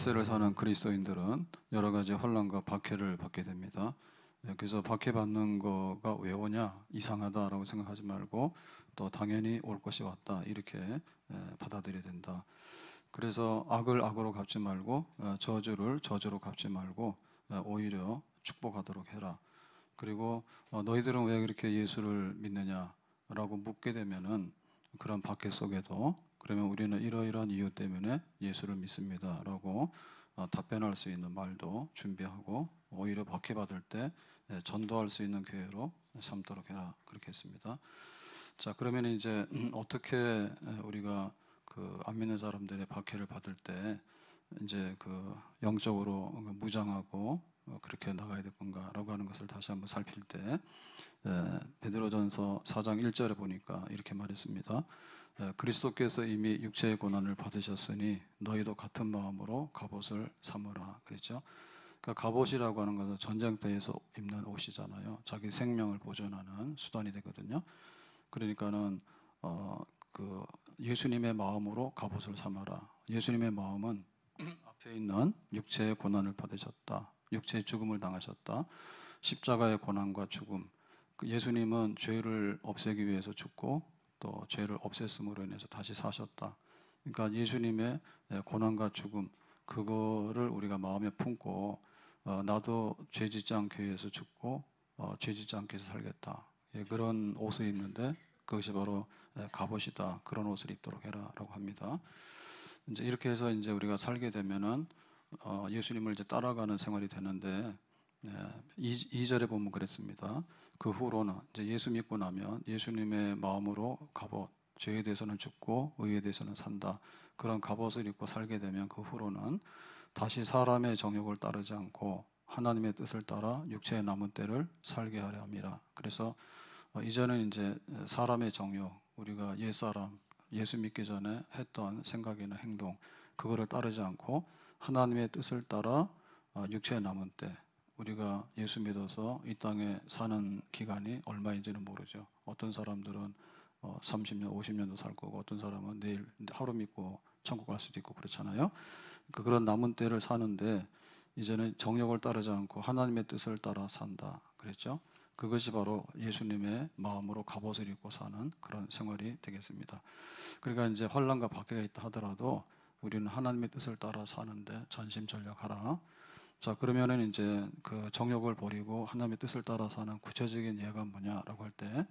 1세를 사는 그리스도인들은 여러 가지 혼란과 박해를 받게 됩니다. 예, 그래서 박해받는 거가 왜 오냐 이상하다라고 생각하지 말고 또 당연히 올 것이 왔다 이렇게 예, 받아들여야 된다. 그래서 악을 악으로 갚지 말고 어, 저주를 저주로 갚지 말고 어, 오히려 축복하도록 해라. 그리고 어, 너희들은 왜 그렇게 예수를 믿느냐라고 묻게 되면은 그런 박해 속에도 그러면 우리는 이러이러한 이유 때문에 예수를 믿습니다. 라고 어, 답변할 수 있는 말도 준비하고 오히려 박해받을 때 예, 전도할 수 있는 교회로 삼도록 해라. 그렇게 했습니다. 자, 그러면 이제 어떻게 예, 우리가 그안 믿는 사람들의 박해를 받을 때 이제 그 영적으로 무장하고 어, 그렇게 나가야 될 건가라고 하는 것을 다시 한번 살필 때 예, 베드로전서 4장 1절에 보니까 이렇게 말했습니다. 어, 그리스도께서 이미 육체의 고난을 받으셨으니 너희도 같은 마음으로 갑옷을 삼으라 그랬죠. 그러니까 갑옷이라고 하는 것은 전쟁터에서 입는 옷이잖아요. 자기 생명을 보존하는 수단이 되거든요. 그러니까는 어, 그 예수님의 마음으로 갑옷을 삼아라. 예수님의 마음은 앞에 있는 육체의 고난을 받으셨다. 육체의 죽음을 당하셨다. 십자가의 고난과 죽음. 그 예수님은 죄를 없애기 위해서 죽고 또 죄를 없앴음으로 인해서 다시 사셨다. 그러니까 예수님의 예, 고난과 죽음 그거를 우리가 마음에 품고 어, 나도 죄 짓지 않기 위해서 죽고 어, 죄 짓지 않기 위해서 살겠다. 예, 그런 옷을 입는데 그것이 바로 예, 갑옷이다. 그런 옷을 입도록 해라라고 합니다. 이제 이렇게 해서 이제 우리가 살게 되면은 어, 예수님을 이제 따라가는 생활이 되는데 예, 2, 절에 보면 그랬습니다. 그 후로는 이제 예수 믿고 나면 예수님의 마음으로 갑옷, 죄에 대해서는 죽고 의에 대해서는 산다. 그런 갑옷을 입고 살게 되면 그 후로는 다시 사람의 정욕을 따르지 않고 하나님의 뜻을 따라 육체의 남은 때를 살게 하려 합니다. 그래서 어, 이전에 이제 사람의 정욕, 우리가 옛사람, 예수 믿기 전에 했던 생각이나 행동, 그거를 따르지 않고 하나님의 뜻을 따라 어, 육체의 남은 때, 우리가 예수 믿어서 이 땅에 사는 기간이 얼마인지는 모르죠. 어떤 사람들은 30년, 어, 50년도 살 거고 어떤 사람은 내일 하루 믿고 천국 갈 수도 있고 그렇잖아요. 그러니까 그런 남은 때를 사는데 이제는 정력을 따르지 않고 하나님의 뜻을 따라 산다 그랬죠. 그것이 바로 예수님의 마음으로 갑옷을 입고 사는 그런 생활이 되겠습니다. 그러니까 이제 환란과 박해가 있다 하더라도 우리는 하나님의 뜻을 따라 사는데 전심전력하라. 자 그러면은 이제 그 정욕을 버리고 하나님의 뜻을 따라서 하는 구체적인 예가 뭐냐라고 할 때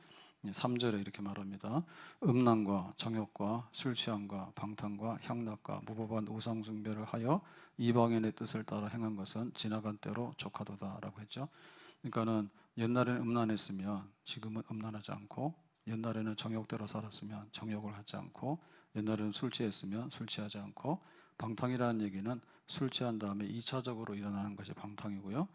3절에 이렇게 말합니다. 음란과 정욕과 술 취함과 방탕과 향락과 무법한 우상 숭배를 하여 이방인의 뜻을 따라 행한 것은 지나간 때로 족하도다라고 했죠. 그러니까는 옛날에는 음란했으면 지금은 음란하지 않고 옛날에는 정욕대로 살았으면 정욕을 하지 않고 옛날에는 술 취했으면 술 취하지 않고 방탕이라는 얘기는 술 취한 다음에 2차적으로 일어나는 것이 방탕이고요.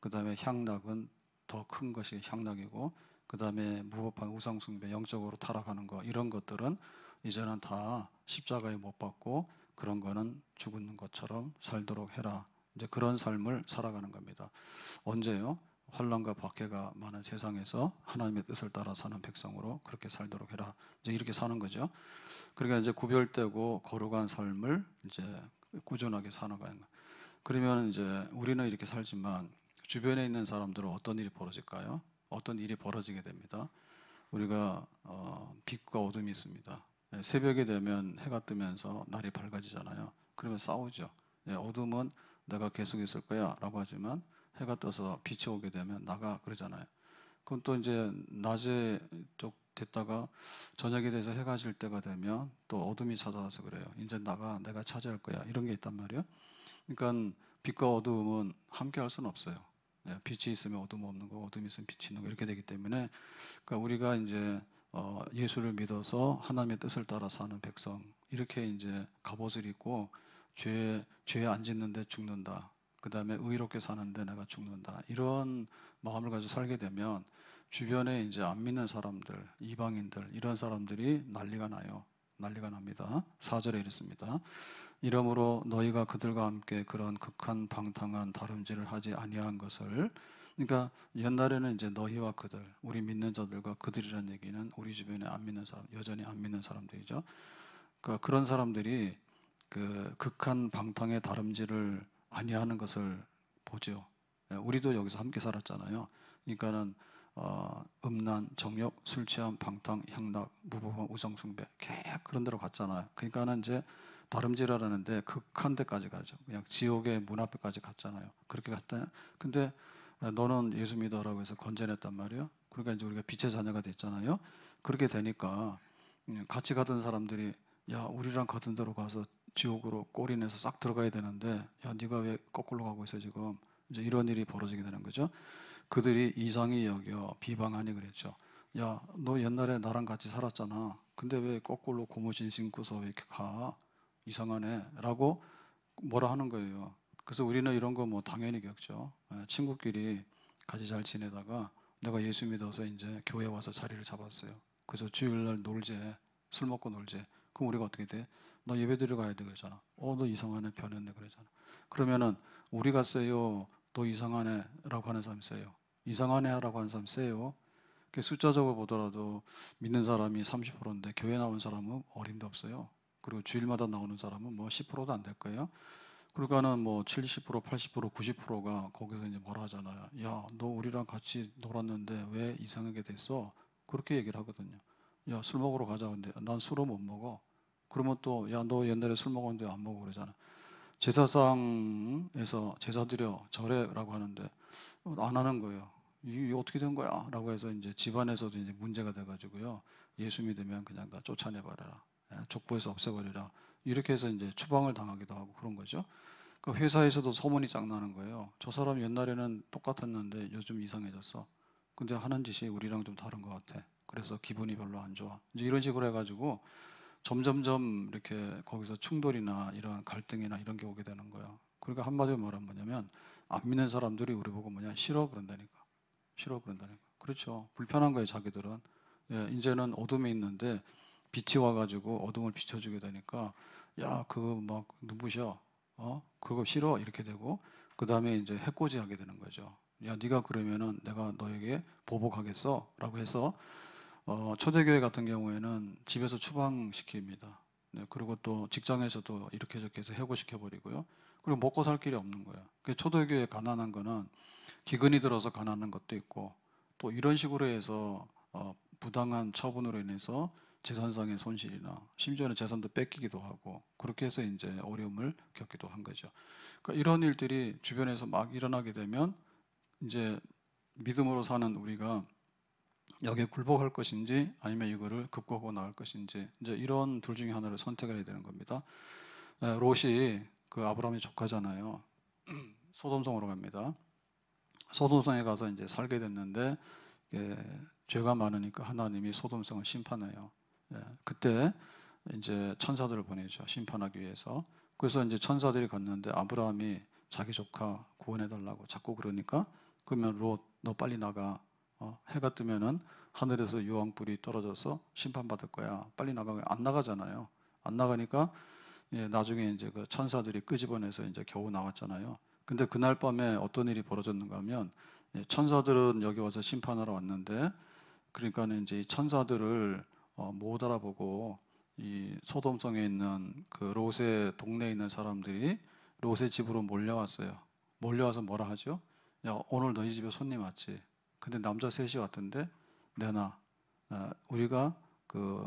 그 다음에 향락은 더 큰 것이 향락이고, 그 다음에 무법한 우상숭배, 영적으로 타락하는 거, 이런 것들은 이제는 다 십자가에 못 받고 그런 거는 죽은 것처럼 살도록 해라. 이제 그런 삶을 살아가는 겁니다. 언제요? 혼란과 박해가 많은 세상에서 하나님의 뜻을 따라 사는 백성으로 그렇게 살도록 해라. 이제 이렇게 사는 거죠. 그러니까 이제 구별되고 거룩한 삶을 이제 꾸준하게 사는 거예요. 그러면 이제 우리는 이렇게 살지만 주변에 있는 사람들은 어떤 일이 벌어질까요? 어떤 일이 벌어지게 됩니다. 우리가 어, 빛과 어둠이 있습니다. 예, 새벽이 되면 해가 뜨면서 날이 밝아지잖아요. 그러면 싸우죠. 예, 어둠은 내가 계속 있을 거야라고 하지만 해가 떠서 빛이 오게 되면 나가 그러잖아요. 그건 또 이제 낮에 쪽 됐다가 저녁에 돼서 해가 질 때가 되면 또 어둠이 찾아와서 그래요. 이제 나가 내가 차지할 거야 이런 게 있단 말이에요. 그러니까 빛과 어둠은 함께 할 수는 없어요. 예, 빛이 있으면 어둠 없는 거, 어둠이 있으면 빛이 있는 거 이렇게 되기 때문에 그러니까 우리가 이제 어, 예수를 믿어서 하나님의 뜻을 따라 사는 백성 이렇게 이제 갑옷을 입고 죄죄안 짓는데 죽는다 그 다음에 의롭게 사는데 내가 죽는다. 이런 마음을 가지고 살게 되면 주변에 이제 안 믿는 사람들, 이방인들, 이런 사람들이 난리가 나요. 난리가 납니다. 4절에 이랬습니다. 이러므로 너희가 그들과 함께 그런 극한 방탕한 다름질을 하지 아니한 것을 그러니까 옛날에는 이제 너희와 그들, 우리 믿는 자들과 그들이라는 얘기는 우리 주변에 안 믿는 사람, 여전히 안 믿는 사람들이죠. 그러니까 그런 사람들이 그 극한 방탕의 다름질을 아니하는 것을 보죠. 예, 우리도 여기서 함께 살았잖아요. 그러니까는 어, 음란, 정욕, 술 취함, 방탕, 향락, 무법한 우상숭배 계속 그런 데로 갔잖아요. 그러니까는 이제 다름질하라는데 극한 데까지 가죠. 그냥 지옥의 문 앞에까지 갔잖아요. 그렇게 갔다. 근데 어, 너는 예수 믿어라고 해서 건져냈단 말이에요. 그러니까 이제 우리가 빛의 자녀가 됐잖아요. 그렇게 되니까 음, 같이 가던 사람들이 야 우리랑 같은 데로 가서 지옥으로 꼬리 내서 싹 들어가야 되는데 야 네가 왜 거꾸로 가고 있어 지금 이제 이런 일이 벌어지게 되는 거죠. 그들이 이상히 여겨 비방하니 그랬죠. 야 너 옛날에 나랑 같이 살았잖아. 근데 왜 거꾸로 고무신 신고서 왜 이렇게 가 이상하네라고 뭐라 하는 거예요. 그래서 우리는 이런 거 뭐 당연히 겪죠. 예, 친구끼리 같이 잘 지내다가 내가 예수 믿어서 이제 교회 와서 자리를 잡았어요. 그래서 주일날 놀제 술 먹고 놀제 그럼 우리가 어떻게 돼? 너 예배 드리 가야 되겠잖아. 어, 너 이상하네, 변했네, 그러잖아. 그러면은 우리가 세요, 너 이상하네라고 하는 사람 세요. 이상하네라고 하는 사람 세요. 그 숫자적으로 보더라도 믿는 사람이 30%인데 교회 나온 사람은 어림도 없어요. 그리고 주일마다 나오는 사람은 뭐 10%도 안 될 거예요. 그러니까는 뭐 70%, 80%, 90%가 거기서 이제 뭐라 하잖아요. 야, 너 우리랑 같이 놀았는데 왜 이상하게 됐어? 그렇게 얘기를 하거든요. 야, 술 먹으러 가자. 근데 난 술을 못 먹어. 그러면 또 야 너 옛날에 술 먹었는데 안 먹어 그러잖아. 제사상에서 제사 드려 절해라고 하는데 안 하는 거예요. 이게 어떻게 된 거야? 라고 해서 이제 집안에서도 이제 문제가 돼가지고요. 예수 믿으면 그냥 다 쫓아내버려라. 예, 족보에서 없애버려라. 이렇게 해서 이제 추방을 당하기도 하고 그런 거죠. 그 회사에서도 소문이 짱나는 거예요. 저 사람 옛날에는 똑같았는데 요즘 이상해졌어. 근데 하는 짓이 우리랑 좀 다른 것 같아. 그래서 기분이 별로 안 좋아. 이제 이런 식으로 해가지고 점점점 이렇게 거기서 충돌이나 이런 갈등이나 이런 게 오게 되는 거예요. 그러니까 한마디로 말하면 뭐냐면 안 믿는 사람들이 우리 보고 뭐냐 싫어 그런다니까 싫어 그런다니까 그렇죠 불편한 거예요 자기들은 예, 이제는 어둠에 있는데 빛이 와가지고 어둠을 비춰주게 되니까 야 그거 막 눈부셔 어 그거 싫어 이렇게 되고 그 다음에 이제 해코지하게 되는 거죠 야 네가 그러면은 내가 너에게 보복하겠어라고 해서 어, 초대교회 같은 경우에는 집에서 추방시킵니다. 네, 그리고 또 직장에서도 이렇게 저렇게 해서 해고시켜버리고요. 그리고 먹고 살 길이 없는 거예요. 초대교회 가난한 거는 기근이 들어서 가난한 것도 있고 또 이런 식으로 해서 어, 부당한 처분으로 인해서 재산상의 손실이나 심지어는 재산도 뺏기기도 하고 그렇게 해서 이제 어려움을 겪기도 한 거죠. 그러니까 이런 일들이 주변에서 막 일어나게 되면 이제 믿음으로 사는 우리가 여기에 굴복할 것인지 아니면 이거를 극복하고 나갈 것인지 이제 이런 둘 중에 하나를 선택을 해야 되는 겁니다. 롯이 그 아브라함의 조카잖아요. 소돔성으로 갑니다. 소돔성에 가서 이제 살게 됐는데 예, 죄가 많으니까 하나님이 소돔성을 심판해요. 예, 그때 이제 천사들을 보내죠. 심판하기 위해서. 그래서 이제 천사들이 갔는데 아브라함이 자기 조카 구원해 달라고 자꾸 그러니까 그러면 롯 너 빨리 나가 어, 해가 뜨면은 하늘에서 유황불이 떨어져서 심판받을 거야. 빨리 나가. 안 나가잖아요. 안 나가니까 예, 나중에 이제 그 천사들이 끄집어내서 이제 겨우 나왔잖아요. 근데 그날 밤에 어떤 일이 벌어졌는가 하면 예, 천사들은 여기 와서 심판하러 왔는데 그러니까 이제 이 천사들을 어, 못 알아보고 이 소돔성에 있는 그 롯의 동네에 있는 사람들이 롯의 집으로 몰려왔어요. 몰려와서 뭐라 하죠? 야 오늘 너희 집에 손님 왔지. 근데 남자 셋이 왔던데 내나 어, 우리가 그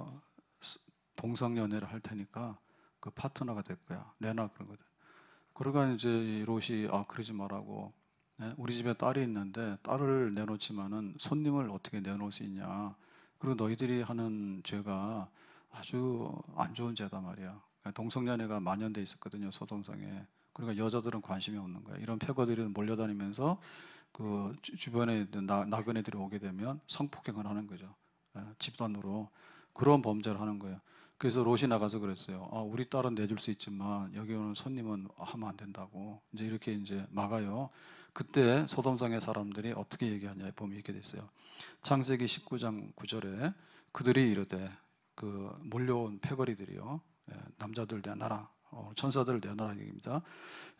동성 연애를 할 테니까 그 파트너가 될 거야. 내놔 그러거든. 그러가 이제 롯이 아 그러지 말라고. 예, 우리 집에 딸이 있는데 딸을 내놓지만은 손님을 어떻게 내놓을 수 있냐. 그리고 너희들이 하는 죄가 아주 안 좋은 죄다 말이야. 그러니까 동성연애가 만연돼 있었거든요 소동성에. 그러니까 여자들은 관심이 없는 거야. 이런 패거들이 몰려다니면서 그 주변에 나, 나그네들이 오게 되면 성폭행을 하는 거죠. 예, 집단으로 그런 범죄를 하는 거예요. 그래서 로시 나가서 그랬어요. 아, 우리 딸은 내줄 수 있지만 여기 오는 손님은 하면 안 된다고 이제 이렇게 이제 막아요. 그때 소돔성의 사람들이 어떻게 얘기하냐 보면 이렇게 됐어요. 창세기 19장 9절에 그들이 이르되 그 몰려온 패거리들이요 예, 남자들 내놔라 어, 천사들을 내놔라 얘기입니다.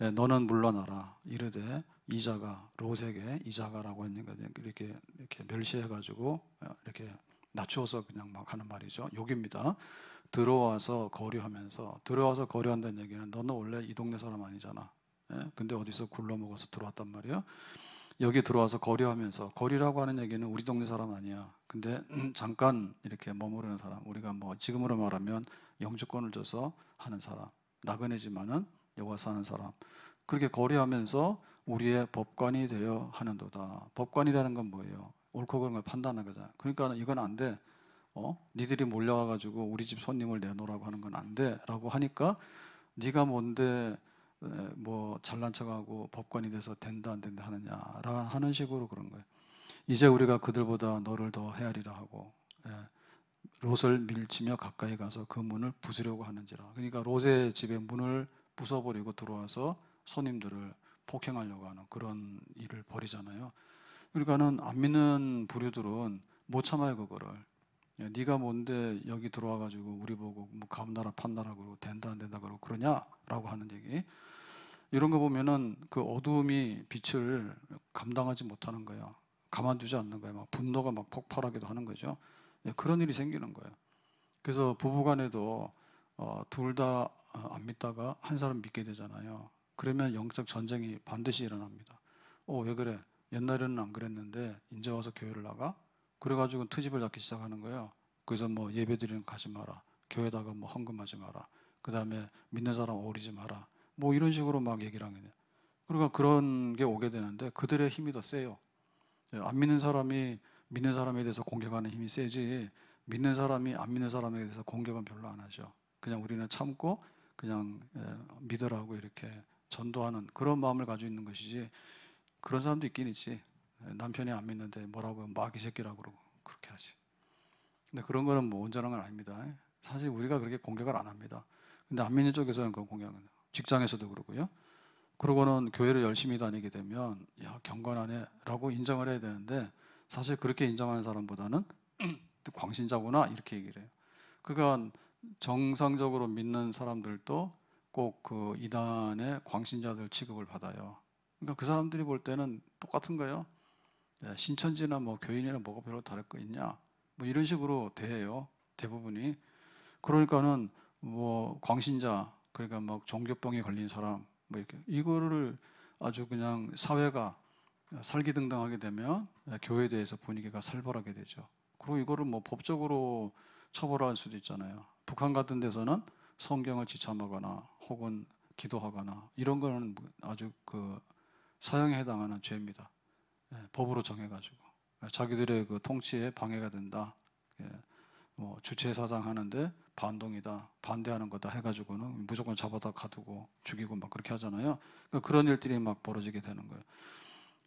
예, 너는 물러나라 이르되 이자가 로에게 이자가라고 했는거 이렇게 이렇게 멸시해 가지고 어, 이렇게 낮추어서 그냥 막 하는 말이죠. 욕입니다. 들어와서 거류하면서 들어와서 거류한다는 얘기는 너는 원래 이 동네 사람 아니잖아. 예? 근데 어디서 굴러 먹어서 들어왔단 말이에 여기 들어와서 거류하면서 거리라고 하는 얘기는 우리 동네 사람 아니야. 근데 음, 잠깐 이렇게 머무르는 사람, 우리가 뭐 지금으로 말하면 영주권을 줘서 하는 사람, 나그네지만은 여와 사는 사람. 그렇게 거리하면서 우리의 법관이 되어 하는도다. 법관이라는 건 뭐예요? 옳고 그름을 판단하는 거잖 그러니까 이건 안 돼. 어? 니들이 몰려와 가지고 우리 집 손님을 내놓으라고 하는 건 안 돼라고 하니까 네가 뭔데 뭐 잘난 척하고 법관이 돼서 된다 안 된다 하느냐라 는 식으로 그런 거예요. 이제 우리가 그들보다 너를 더 헤아리라 하고 예. 롯을 밀치며 가까이 가서 그 문을 부수려고 하는지라. 그러니까 롯의 집에 문을 부숴버리고 들어와서 손님들을 폭행하려고 하는 그런 일을 벌이잖아요. 그러니까는 안 믿는 부류들은 못 참아요 그거를. 야, 예, 네가 뭔데 여기 들어와 가지고 우리 보고 뭐 감나라 판나라 그러고 된다 안 된다 그러고 그러냐라고 하는 얘기. 이런 거 보면은 그 어두움이 빛을 감당하지 못하는 거예요. 가만두지 않는 거예요. 막 분노가 막 폭발하기도 하는 거죠. 예, 그런 일이 생기는 거예요. 그래서 부부간에도 어, 둘다 어, 안 믿다가 한 사람 믿게 되잖아요. 그러면 영적 전쟁이 반드시 일어납니다. 어, 왜 그래? 옛날에는 안 그랬는데 이제 와서 교회를 나가? 그래가지고 트집을 잡기 시작하는 거예요. 그래서 뭐 예배 드리는 가지 마라. 교회다가 뭐 헌금하지 마라. 그 다음에 믿는 사람 어리지 마라. 뭐 이런 식으로 막 얘기를 하게 돼요. 그러니까 그런 게 오게 되는데 그들의 힘이 더 세요. 예, 안 믿는 사람이 믿는 사람에 대해서 공격하는 힘이 세지 믿는 사람이 안 믿는 사람에 대해서 공격은 별로 안 하죠. 그냥 우리는 참고 그냥 예, 믿으라고 이렇게 전도하는 그런 마음을 가지고 있는 것이지 그런 사람도 있긴 있지. 남편이 안 믿는데 뭐라고 막이 새끼라고 그러고 그렇게 하지. 근데 그런 거는 뭐 온전한 건 아닙니다. 사실 우리가 그렇게 공격을 안 합니다. 근데 안 믿는 쪽에서는 그 공격은 직장에서도 그러고요. 그러고는 교회를 열심히 다니게 되면 야 경건하네라고 인정을 해야 되는데 사실 그렇게 인정하는 사람보다는 광신자구나 이렇게 얘기를 해요. 그건 정상적으로 믿는 사람들도 꼭그 이단의 광신자들 취급을 받아요. 그러니까 그 사람들이 볼 때는 똑같은 거예요. 예, 신천지나 뭐 교인이나 뭐가 별로 다를 거 있냐? 뭐 이런 식으로 대해요. 대부분이. 그러니까는 뭐 광신자 그러니까 막 뭐 종교병에 걸린 사람 뭐 이렇게 이거를 아주 그냥 사회가 살기등당하게 되면 예, 교회에 대해서 분위기가 살벌하게 되죠. 그리고 이거를 뭐 법적으로 처벌할 수도 있잖아요. 북한 같은 데서는 성경을 지참하거나 혹은 기도하거나 이런 거는 아주 그 사형에 해당하는 죄입니다. 예, 법으로 정해가지고 예, 자기들의 그 통치에 방해가 된다. 예, 뭐 주체 사장하는데 반동이다, 반대하는 거다 해가지고는 무조건 잡아다 가두고 죽이고 막 그렇게 하잖아요. 그러니까 그런 일들이 막 벌어지게 되는 거예요.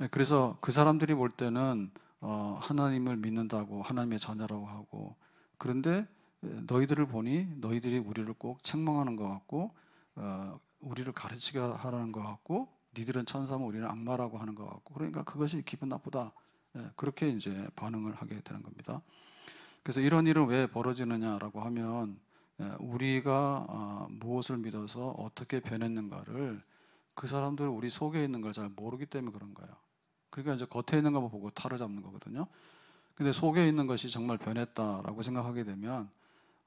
예, 그래서 그 사람들이 볼 때는 어, 하나님을 믿는다고 하나님의 자녀라고 하고 그런데 너희들을 보니 너희들이 우리를 꼭 책망하는 것 같고 어, 우리를 가르치게 하라는 것 같고 니들은 천사면 우리는 악마라고 하는 것 같고 그러니까 그것이 기분 나쁘다 예, 그렇게 이제 반응을 하게 되는 겁니다. 그래서 이런 일은 왜 벌어지느냐라고 하면 예, 우리가 어, 무엇을 믿어서 어떻게 변했는가를 그 사람들은 우리 속에 있는 걸 잘 모르기 때문에 그런 거예요. 그러니까 이제 겉에 있는 것만 보고 탈을 잡는 거거든요. 근데 속에 있는 것이 정말 변했다라고 생각하게 되면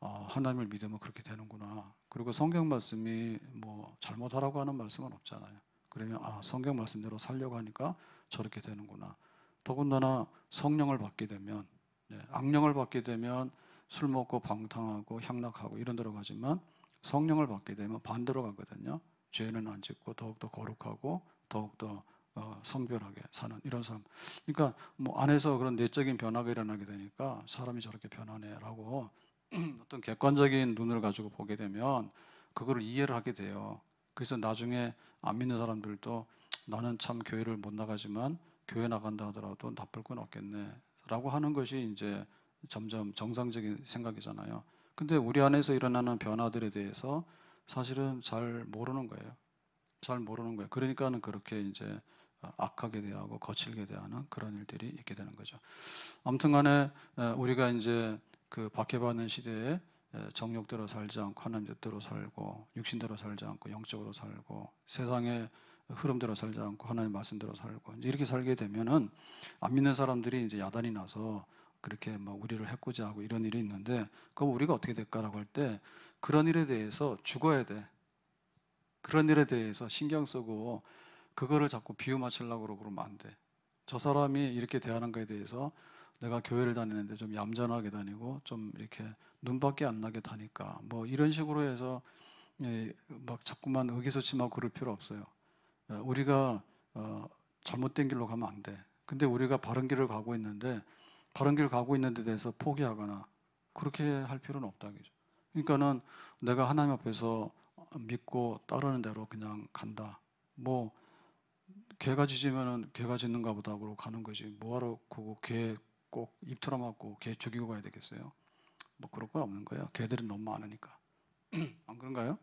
아, 하나님을 믿으면 그렇게 되는구나. 그리고 성경 말씀이 뭐 잘못하라고 하는 말씀은 없잖아요. 그러면 아, 성경 말씀대로 살려고 하니까 저렇게 되는구나. 더군다나 성령을 받게 되면 예, 악령을 받게 되면 술 먹고 방탕하고 향락하고 이런 데로 가지만 성령을 받게 되면 반대로 가거든요. 죄는 안 짓고 더욱더 거룩하고 더욱더 어, 성별하게 사는 이런 사람. 그러니까 뭐 안에서 그런 내적인 변화가 일어나게 되니까 사람이 저렇게 변하네라고 어떤 객관적인 눈을 가지고 보게 되면 그거를 이해를 하게 돼요. 그래서 나중에 안 믿는 사람들도 나는 참 교회를 못 나가지만 교회 나간다 하더라도 나쁠 건 없겠네라고 하는 것이 이제 점점 정상적인 생각이잖아요. 근데 우리 안에서 일어나는 변화들에 대해서 사실은 잘 모르는 거예요. 잘 모르는 거예요. 그러니까는 그렇게 이제 악하게 대하고 거칠게 대하는 그런 일들이 있게 되는 거죠. 아무튼 간에 우리가 이제 그 박해받는 시대에 정욕대로 살지 않고 하나님 뜻대로 살고 육신대로 살지 않고 영적으로 살고 세상의 흐름대로 살지 않고 하나님 말씀대로 살고 이렇게 살게 되면은 안 믿는 사람들이 이제 야단이 나서 그렇게 막 우리를 해코지하고 이런 일이 있는데 그럼 우리가 어떻게 될까라고 할 때 그런 일에 대해서 죽어야 돼 그런 일에 대해서 신경 쓰고 그거를 자꾸 비유 맞추려고 그러면 안 돼 저 사람이 이렇게 대하는 거에 대해서 내가 교회를 다니는데 좀 얌전하게 다니고 좀 이렇게 눈밖에 안 나게 다니까 뭐 이런 식으로 해서 예, 막 자꾸만 의기소침하고 그럴 필요 없어요. 예, 우리가 어, 잘못된 길로 가면 안 돼. 근데 우리가 바른 길을 가고 있는데 바른 길을 가고 있는데 대해서 포기하거나 그렇게 할 필요는 없다기죠. 그러니까는 내가 하나님 앞에서 믿고 따르는 대로 그냥 간다. 뭐 개가 짖으면은 개가 짖는가 보다 그러고 가는 거지. 뭐하러 그거 개 꼭입틀어맞고개 죽이고 가야 되겠어요? 뭐 그럴 건 없는 거예요. 개들은 너무 많으니까. 안 그런가요?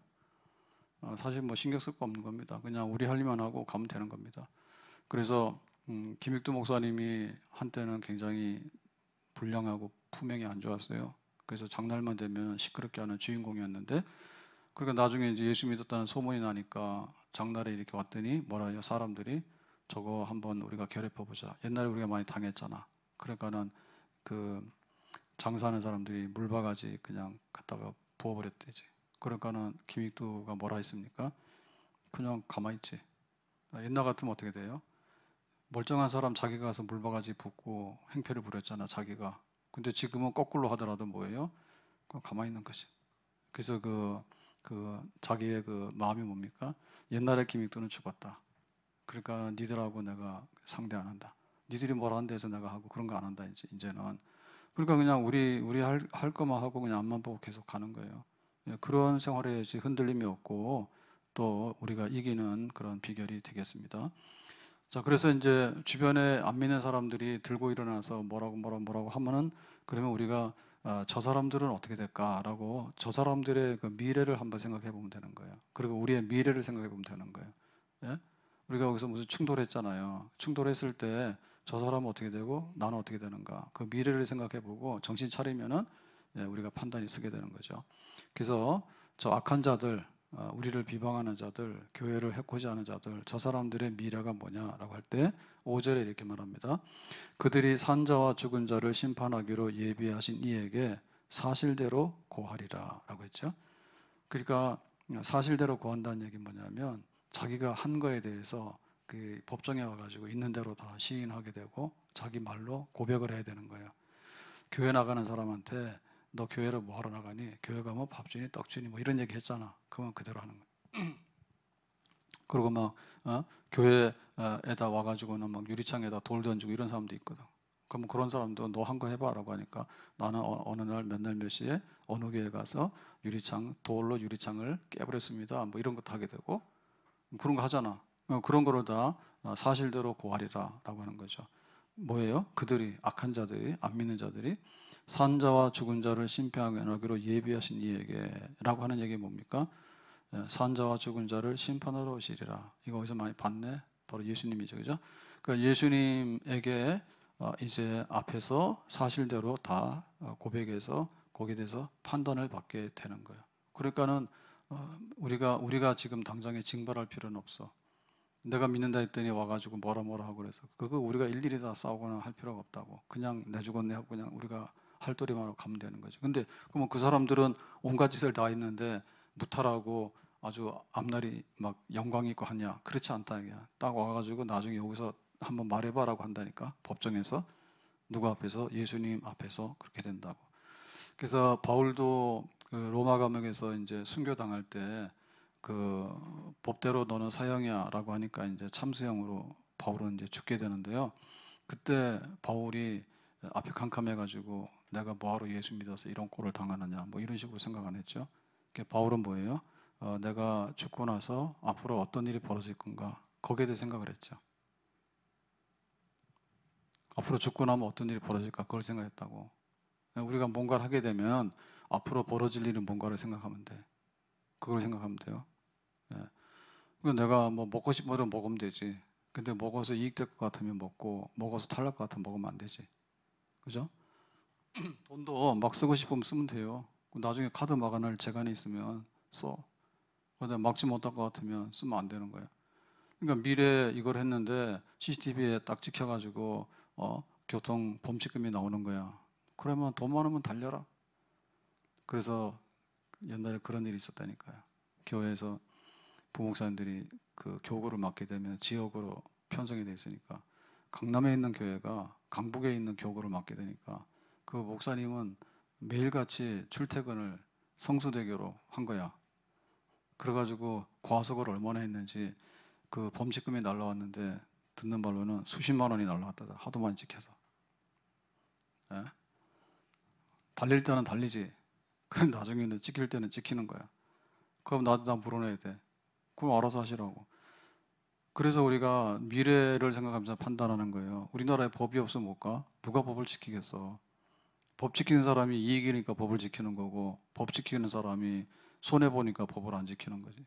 어, 사실 뭐 신경 쓸 거 없는 겁니다. 그냥 우리 할 일만 하고 가면 되는 겁니다. 그래서 음, 김익두 목사님이 한때는 굉장히 불량하고 품행이 안 좋았어요. 그래서 장날만 되면 시끄럽게 하는 주인공이었는데 그러니까 나중에 이제 예수 믿었다는 소문이 나니까 장날에 이렇게 왔더니 뭐라 해요? 사람들이 저거 한번 우리가 결합해 보자. 옛날에 우리가 많이 당했잖아. 그러니까는 그 장사하는 사람들이 물바가지 그냥 갖다가 부어버렸대지. 그러니까는 김익두가 뭐라 했습니까? 그냥 가만히 있지. 아, 옛날 같으면 어떻게 돼요? 멀쩡한 사람 자기가 가서 물바가지 붓고 행패를 부렸잖아, 자기가. 근데 지금은 거꾸로 하더라도 뭐예요? 그냥 가만히 있는 것이. 그래서 그, 그, 자기의 그 마음이 뭡니까? 옛날에 김익두는 죽었다. 그러니까 니들하고 내가 상대 안 한다. 니들이 뭐라 한다 해서 내가 하고 그런 거 안 한다 이제 이제는 그러니까 그냥 우리 우리 할, 할 거만 하고 그냥 앞만 보고 계속 가는 거예요. 예, 그런 생활에 흔들림이 없고 또 우리가 이기는 그런 비결이 되겠습니다. 자, 그래서 이제 주변에 안 믿는 사람들이 들고 일어나서 뭐라고 뭐라고 뭐라고 하면은 그러면 우리가 아, 저 사람들은 어떻게 될까라고 저 사람들의 그 미래를 한번 생각해 보면 되는 거예요. 그리고 우리의 미래를 생각해 보면 되는 거예요. 예? 우리가 여기서 무슨 충돌했잖아요. 충돌했을 때저 사람은 어떻게 되고 나는 어떻게 되는가 그 미래를 생각해보고 정신 차리면은 예, 우리가 판단이 쓰게 되는 거죠. 그래서 저 악한 자들, 어, 우리를 비방하는 자들, 교회를 해코지 하는 자들, 저 사람들의 미래가 뭐냐라고 할 때 5절에 이렇게 말합니다. 그들이 산자와 죽은 자를 심판하기로 예비하신 이에게 사실대로 고하리라라고 했죠. 그러니까 사실대로 고한다는 얘기 뭐냐면 자기가 한 거에 대해서 그 법정에 와가지고 있는 대로 다 시인하게 되고 자기 말로 고백을 해야 되는 거예요. 교회 나가는 사람한테 너 교회를 뭐 하러 나가니? 교회 가면 밥 주니 떡 주니 뭐 이런 얘기 했잖아. 그만 그대로 하는 거예요. 그리고 막 어? 교회에다 와가지고는 막 유리창에다 돌 던지고 이런 사람도 있거든. 그럼 그런 사람도 너 한 거 해봐라고 하니까 나는 어, 느날 몇 날 몇 시에 어느 교회 가서 유리창 돌로 유리창을 깨버렸습니다. 뭐 이런 것도 하게 되고 뭐 그런 거 하잖아. 어, 그런 거로 다 어, 사실대로 고하리라라고 하는 거죠. 뭐예요? 그들이 악한 자들이 안 믿는 자들이 산자와 죽은 자를 심판하게 하기로 예비하신 이에게라고 하는 얘기 뭡니까? 예, 산자와 죽은 자를 심판하러 오시리라. 이거 어디서 많이 봤네? 바로 예수님이죠, 그죠? 그러니까 예수님에게 어, 이제 앞에서 사실대로 다 고백해서 거기에 대해서 판단을 받게 되는 거예요. 그러니까는 우리가 우리가 지금 당장에 징벌할 필요는 없어. 내가 믿는다 했더니 와가지고 뭐라 뭐라 하고 그래서 그거 우리가 일일이 다 싸우거나 할 필요가 없다고 그냥 내 죽었네 하고 그냥 우리가 할도리만 으로 가면 되는 거죠. 근데 그러면 그 사람들은 온갖 짓을 다 했는데 무탈하고 아주 앞날이 막 영광이 있고 하냐 그렇지 않다 이게 딱 와가지고 나중에 여기서 한번 말해봐라고 한다니까 법정에서 누구 앞에서 예수님 앞에서 그렇게 된다고 그래서 바울도 그 로마 감옥에서 이제 순교당할 때그 법대로 너는 사형이야라고 하니까 이제 참수형으로 바울은 이제 죽게 되는데요. 그때 바울이 앞이 캄캄해가지고 내가 뭐하러 예수 믿어서 이런 꼴을 당하느냐 뭐 이런 식으로 생각 안 했죠. 그 바울은 뭐예요? 어, 내가 죽고 나서 앞으로 어떤 일이 벌어질 건가 거기에 대해 생각을 했죠. 앞으로 죽고 나면 어떤 일이 벌어질까 그걸 생각했다고. 우리가 뭔가를 하게 되면 앞으로 벌어질 일은 뭔가를 생각하면 돼. 그걸 생각하면 돼요. 내가 뭐 먹고 싶으면 먹으면 되지. 근데 먹어서 이익될 것 같으면 먹고 먹어서 탈날 것 같으면 먹으면 안 되지. 그죠? 돈도 막 쓰고 싶으면 쓰면 돼요. 나중에 카드 막아낼 재간이 있으면 써. 근데 막지 못할 것 같으면 쓰면 안 되는 거야 그러니까 미래 이걸 했는데 CCTV에 딱 찍혀가지고 어, 교통 범칙금이 나오는 거야. 그러면 돈 많으면 달려라. 그래서 옛날에 그런 일이 있었다니까요. 교회에서 부목사님들이 그 교구를 맡게 되면 지역으로 편성이 돼 있으니까 강남에 있는 교회가 강북에 있는 교구를 맡게 되니까 그 목사님은 매일같이 출퇴근을 성수대교로 한 거야. 그래가지고 과속을 얼마나 했는지 그 범칙금이 날라왔는데 듣는 말로는 수십만 원이 날라왔다. 하도 많이 찍혀서. 예? 달릴 때는 달리지. 그럼 나중에는 찍힐 때는 찍히는 거야. 그럼 나도 나 물어내야 돼. 그럼 알아서 하시라고. 그래서 우리가 미래를 생각하면서 판단하는 거예요. 우리나라에 법이 없으면 못 가. 누가 법을 지키겠어? 법 지키는 사람이 이익이니까 법을 지키는 거고 법 지키는 사람이 손해 보니까 법을 안 지키는 거지.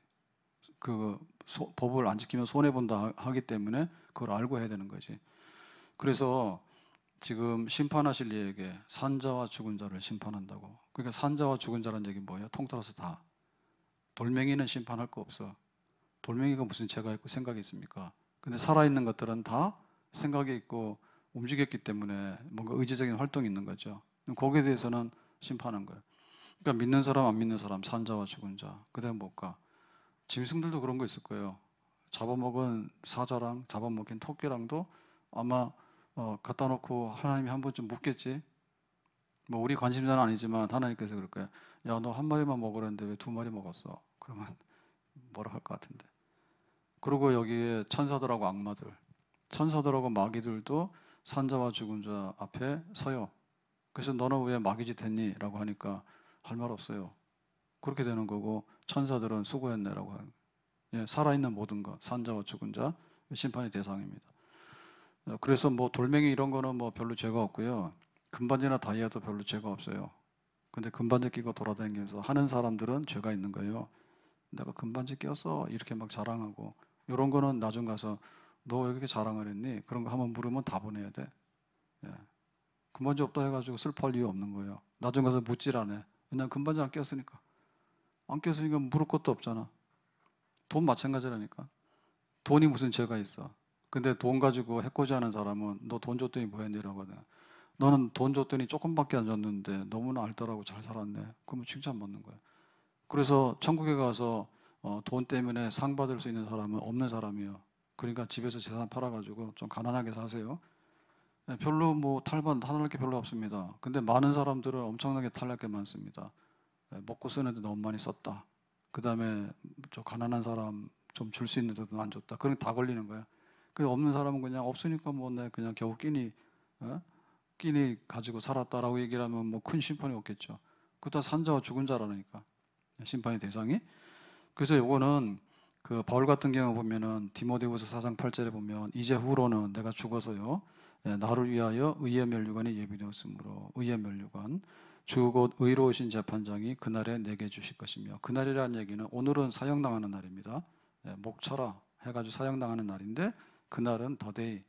그 소, 법을 안 지키면 손해 본다 하기 때문에 그걸 알고 해야 되는 거지. 그래서 지금 심판하실 이에게 산자와 죽은 자를 심판한다고. 그러니까 산자와 죽은 자란 얘기 뭐예요? 통틀어서 다. 돌멩이는 심판할 거 없어. 돌멩이가 무슨 죄가 있고 생각이 있습니까? 근데 살아있는 것들은 다 생각이 있고 움직였기 때문에 뭔가 의지적인 활동이 있는 거죠. 거기에 대해서는 심판한 거예요. 그러니까 믿는 사람 안 믿는 사람 산자와 죽은 자 그다음 뭘까? 짐승들도 그런 거 있을 거예요. 잡아먹은 사자랑 잡아먹은 토끼랑도 아마 어, 갖다 놓고 하나님이 한 번쯤 묻겠지. 뭐 우리 관심사는 아니지만 하나님께서 그럴 거예요. 야 너 한 마리만 먹으랬는데 왜 두 마리 먹었어? 그러면 뭐라 할 것 같은데. 그리고 여기에 천사들하고 악마들, 천사들하고 마귀들도 산자와 죽은 자 앞에 서요. 그래서 너는 왜마귀지 했니? 라고 하니까 할 말 없어요. 그렇게 되는 거고 천사들은 수고했네라고 하는 예, 살아있는 모든 것, 산자와 죽은 자 심판의 대상입니다. 어, 그래서 뭐 돌멩이 이런 거는 뭐 별로 죄가 없고요. 금반지나 다이아도 별로 죄가 없어요. 근데 금반지 끼고 돌아다니면서 하는 사람들은 죄가 있는 거예요. 내가 금반지 끼었어 이렇게 막 자랑하고 이런 거는 나중 가서 너왜 그렇게 자랑을 했니? 그런 거 한번 물으면 다 보내야 돼. 예. 금반지 없다 해가지고 슬퍼할 이유 없는 거예요. 나중 가서 묻질 않아. 왜냐 금반지 안 꼈으니까. 안 꼈으니까 물을 것도 없잖아. 돈 마찬가지라니까. 돈이 무슨 죄가 있어. 근데 돈 가지고 해코지하는 사람은 너 돈 줬더니 뭐 했니? 라거든. 너는 돈 줬더니 조금밖에 안 줬는데 너무나 알뜰하고 잘 살았네. 그러면 칭찬받는 거야. 그래서 천국에 가서 어, 돈 때문에 상 받을 수 있는 사람은 없는 사람이에요. 그러니까 집에서 재산 팔아가지고 좀 가난하게 사세요. 네, 별로 뭐 탈반 탈날 게 별로 없습니다. 근데 많은 사람들은 엄청나게 탈날 게 많습니다. 네, 먹고 쓰는데 너무 많이 썼다. 그 다음에 저 가난한 사람 좀 줄 수 있는데도 안 줬다. 그런 게다 걸리는 거야. 그 없는 사람은 그냥 없으니까 뭐내 네, 그냥 겨우 끼니 어? 끼니 가지고 살았다라고 얘기 하면 뭐 큰 심판이 없겠죠. 그다 산자와 죽은 자라니까 심판의 대상이. 그래서 요거는 그 바울 같은 경우 보면은 디모데후서 4장 8절에 보면 이제 후로는 내가 죽어서요 예, 나를 위하여 의의 멸류관이 예비되었으므로 의의 멸류관 주곧 의로우신 재판장이 그날에 내게 주실 것이며 그날이라는 얘기는 오늘은 사형당하는 날입니다 예, 목차라 해가지고 사형당하는 날인데 그날은 더데이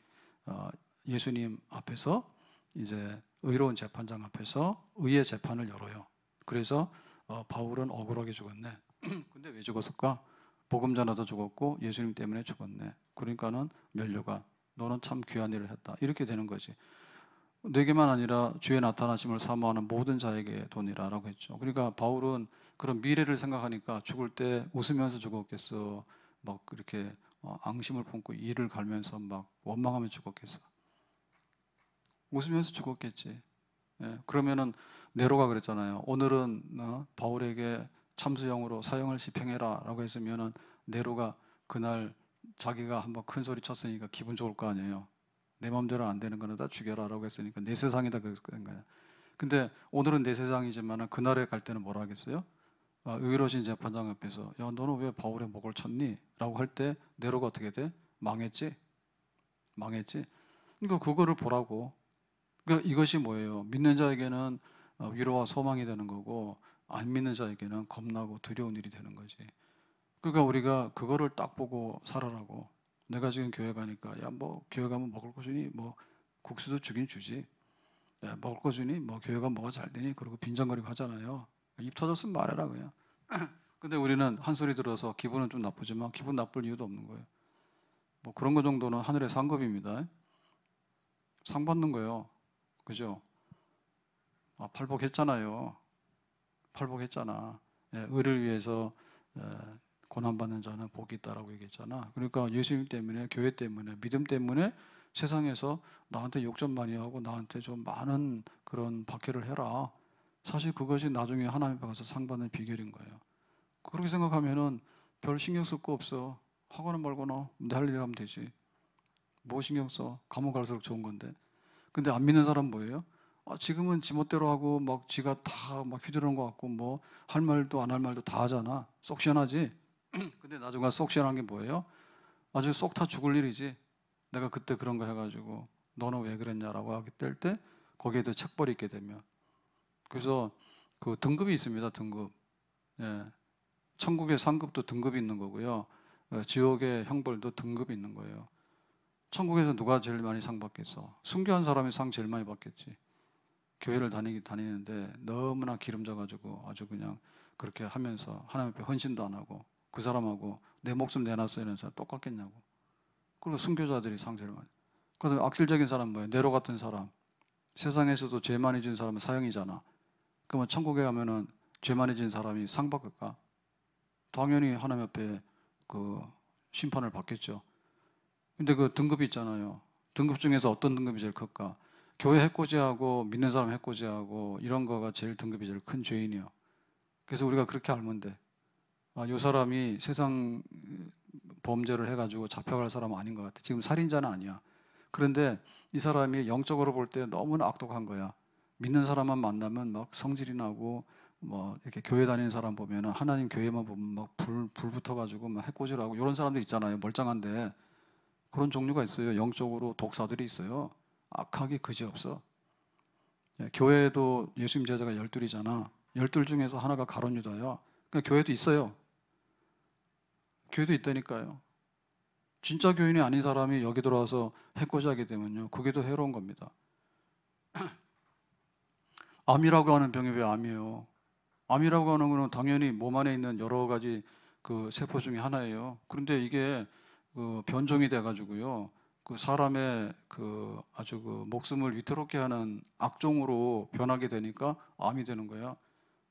어, 예수님 앞에서 이제 의로운 재판장 앞에서 의의 재판을 열어요 그래서 어, 바울은 억울하게 죽었네 근데 왜 죽었을까? 복음 전하다 죽었고 예수님 때문에 죽었네. 그러니까는 면류관. 너는 참 귀한 일을 했다. 이렇게 되는 거지. 내게만 아니라 주의 나타나심을 사모하는 모든 자에게 돈이라라고 했죠. 그러니까 바울은 그런 미래를 생각하니까 죽을 때 웃으면서 죽었겠어. 막 그렇게 어, 앙심을 품고 이를 갈면서 막 원망하며 죽었겠어. 웃으면서 죽었겠지. 예, 그러면은 네로가 그랬잖아요. 오늘은 어, 바울에게 참수형으로 사형을 집행해라라고 했으면은 네로가 그날 자기가 한번 큰 소리 쳤으니까 기분 좋을 거 아니에요. 내맘대로안 되는 거는 다 죽여라라고 했으니까 내 세상이다 그랬던 거예요. 근데 오늘은 내 세상이지만 은 그날에 갈 때는 뭐라 하겠어요? 아, 의로신 재판장 앞에서 야 너는 왜 바울의 목을 쳤니? 라고 할 때 네로가 어떻게 돼? 망했지? 망했지? 그러니까 그거를 보라고 그러니까 이것이 뭐예요? 믿는 자에게는 어, 위로와 소망이 되는 거고 안 믿는 자에게는 겁나고 두려운 일이 되는 거지. 그러니까 우리가 그거를 딱 보고 살아라고. 내가 지금 교회 가니까 야 뭐 교회 가면 먹을 거 주니 뭐 국수도 주긴 주지. 야, 먹을 거 주니 뭐 교회가 뭐가 잘 되니 그러고 빈정거리고 하잖아요. 입 터졌으면 말해라 그냥. 근데 우리는 한 소리 들어서 기분은 좀 나쁘지만 기분 나쁠 이유도 없는 거예요. 뭐 그런 거 정도는 하늘의 상급입니다. 상 받는 거예요. 그죠? 아, 발복했잖아요. 팔복했잖아. 예, 의를 위해서 어, 고난받는 자는 복이 있다라고 얘기했잖아. 그러니까 예수님 때문에, 교회 때문에, 믿음 때문에 세상에서 나한테 욕 좀 많이 하고 나한테 좀 많은 그런 박해를 해라. 사실 그것이 나중에 하나님 앞에 가서 상 받는 비결인 거예요. 그렇게 생각하면은 별 신경 쓸 거 없어. 학원는 말거나 내할 일 하면 되지. 뭐 신경 써? 감옥 갈수록 좋은 건데. 근데 안 믿는 사람 뭐예요? 아, 지금은 지멋대로 하고 막 지가 다 막 휘두르는 것 같고 뭐 할 말도 안 할 말도 다 하잖아. 속 시원하지? 근데 나중에 속 시원한 게 뭐예요? 아중에속타 죽을 일이지. 내가 그때 그런 거 해가지고 너는 왜 그랬냐라고 하게 될때 거기에 도 책벌이 있게 되면 그래서 그 등급이 있습니다. 등급. 예. 천국의 상급도 등급이 있는 거고요. 어, 지옥의 형벌도 등급이 있는 거예요. 천국에서 누가 제일 많이 상 받겠어? 순교한 사람이 상 제일 많이 받겠지. 교회를 다니기 다니는데 너무나 기름져 가지고 아주 그냥 그렇게 하면서 하나님 앞에 헌신도 안 하고 그 사람하고 내 목숨 내놨어야 하는 사람 똑같겠냐고. 그리고 순교자들이 상처를 많이. 그래서 악질적인 사람 뭐예요? 내로 같은 사람. 세상에서도 죄 많이 지은 사람은 사형이잖아. 그러면 천국에 가면은 죄 많이 지은 사람이 상 받을까? 당연히 하나님 앞에 그 심판을 받겠죠. 근데 그 등급이 있잖아요. 등급 중에서 어떤 등급이 제일 클까? 교회 해코지하고 믿는 사람 해코지하고 이런 거가 제일 등급이 제일 큰 죄인이요. 그래서 우리가 그렇게 알면 돼. 아, 요 사람이 세상 범죄를 해가지고 잡혀갈 사람 아닌 것 같아. 지금 살인자는 아니야. 그런데 이 사람이 영적으로 볼 때 너무나 악독한 거야. 믿는 사람만 만나면 막 성질이 나고 뭐 이렇게 교회 다니는 사람 보면 하나님 교회만 보면 막 불불 붙어가지고 막 해코지라고 이런 사람들 있잖아요. 멀쩡한데 그런 종류가 있어요. 영적으로 독사들이 있어요. 악하기 그지없어. 예, 교회에도 예수님 제자가 열둘이잖아. 열둘 중에서 하나가 가론 유다야. 그러니까 교회도 있어요. 교회도 있다니까요. 진짜 교인이 아닌 사람이 여기 들어와서 해코지하게 되면요. 그게 더 해로운 겁니다. 암이라고 하는 병이 왜 암이에요? 암이라고 하는 것 당연히 몸 안에 있는 여러 가지 그 세포 중에 하나예요. 그런데 이게 그 변종이 돼가지고요. 그 사람의 그 아주 그 목숨을 위태롭게 하는 악종으로 변하게 되니까 암이 되는 거야.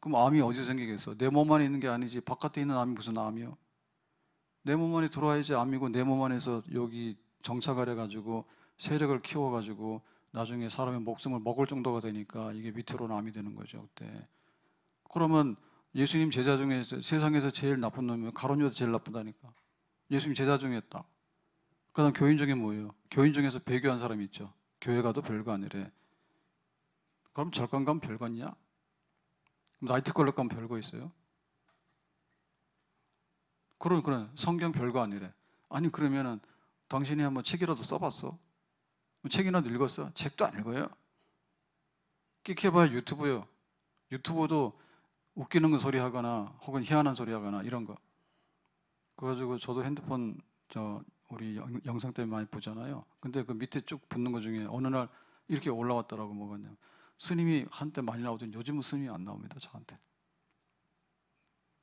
그럼 암이 어디서 생기겠어? 내 몸 안에 있는 게 아니지. 바깥에 있는 암이 무슨 암이요? 내 몸 안에 들어와야지 암이고 내 몸 안에서 여기 정착을 해가지고 세력을 키워가지고 나중에 사람의 목숨을 먹을 정도가 되니까 이게 밑으로운 암이 되는 거죠. 그때. 그러면 예수님 제자 중에 세상에서 제일 나쁜 놈이 가론유도 제일 나쁘다니까. 예수님 제자 중에 딱. 그다음 교인 중에 뭐예요? 교인 중에서 배교한 사람이 있죠. 교회 가도 별거 아니래. 그럼 절간 가면 별거냐? 나이트클럽 가면 별거 있어요? 그런 그런 성경 별거 아니래. 아니 그러면은 당신이 한번 책이라도 써봤어? 책이나 읽었어? 책도 안 읽어요? 끽해봐야 유튜브요. 유튜브도 웃기는 거 소리 하거나 혹은 희한한 소리 하거나 이런 거. 그래가지고 저도 핸드폰 저 우리 영상 때문에 많이 보잖아요. 근데 그 밑에 쭉 붙는 것 중에 어느 날 이렇게 올라왔더라고 뭐가 냐 스님이 한때 많이 나오던 요즘은 스님이 안 나옵니다 저한테.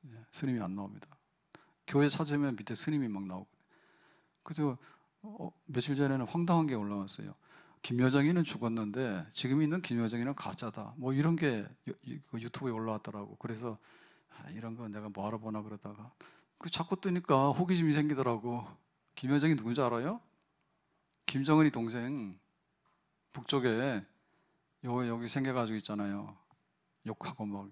예, 스님이 안 나옵니다. 교회 찾으면 밑에 스님이 막 나오고. 그래서 어, 며칠 전에는 황당한 게 올라왔어요. 김여정이는 죽었는데 지금 있는 김여정이는 가짜다. 뭐 이런 게 그 유튜브에 올라왔더라고. 그래서 아, 이런 거 내가 뭐 알아보나 그러다가 그 자꾸 뜨니까 호기심이 생기더라고. 김여정이 누군지 알아요? 김정은이 동생 북쪽에 요 여기 생겨가지고 있잖아요. 욕하고 막 뭐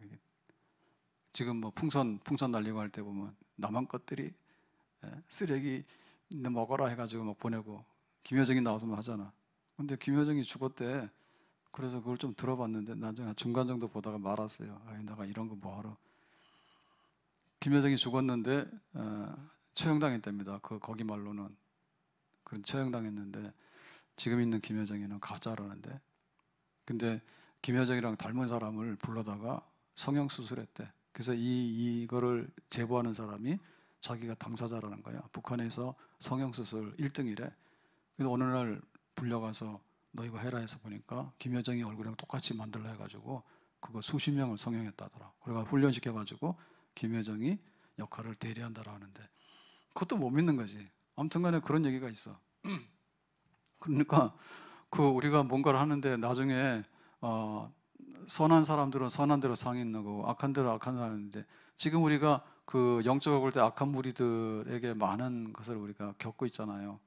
지금 뭐 풍선 풍선 날리고 할 때 보면 남한 것들이 예, 쓰레기 먹어라 해가지고 막 보내고 김여정이 나와서 막 하잖아. 근데 김여정이 죽었대. 그래서 그걸 좀 들어봤는데 나중에 중간 정도 보다가 말았어요. 아니 가 이런 거 뭐하러. 김여정이 죽었는데 어, 처형당했답니다. 그 거기 말로는 그런 처형당했는데 지금 있는 김여정이는 가짜라는데 근데 김여정이랑 닮은 사람을 불러다가 성형 수술했대. 그래서 이 이거를 제보하는 사람이 자기가 당사자라는 거야. 북한에서 성형 수술 1등이래. 그래서 어느 날 불려가서 너 이거 해라 해서 보니까 김여정이 얼굴이랑 똑같이 만들라 해가지고 그거 수십 명을 성형했다더라. 그래가 훈련시켜가지고 김여정이 역할을 대리한다라 하는데 그것도 못 믿는 거지. 아무튼 간에 그런 얘기가 있어. 그러니까 그 우리가 뭔가를 하는데 나중에 어, 선한 사람들은 선한 대로 상이 있는 거고 악한 대로 악한 사람인데 지금 우리가 그 영적으로 볼 때 악한 무리들에게 많은 것을 우리가 겪고 있잖아요.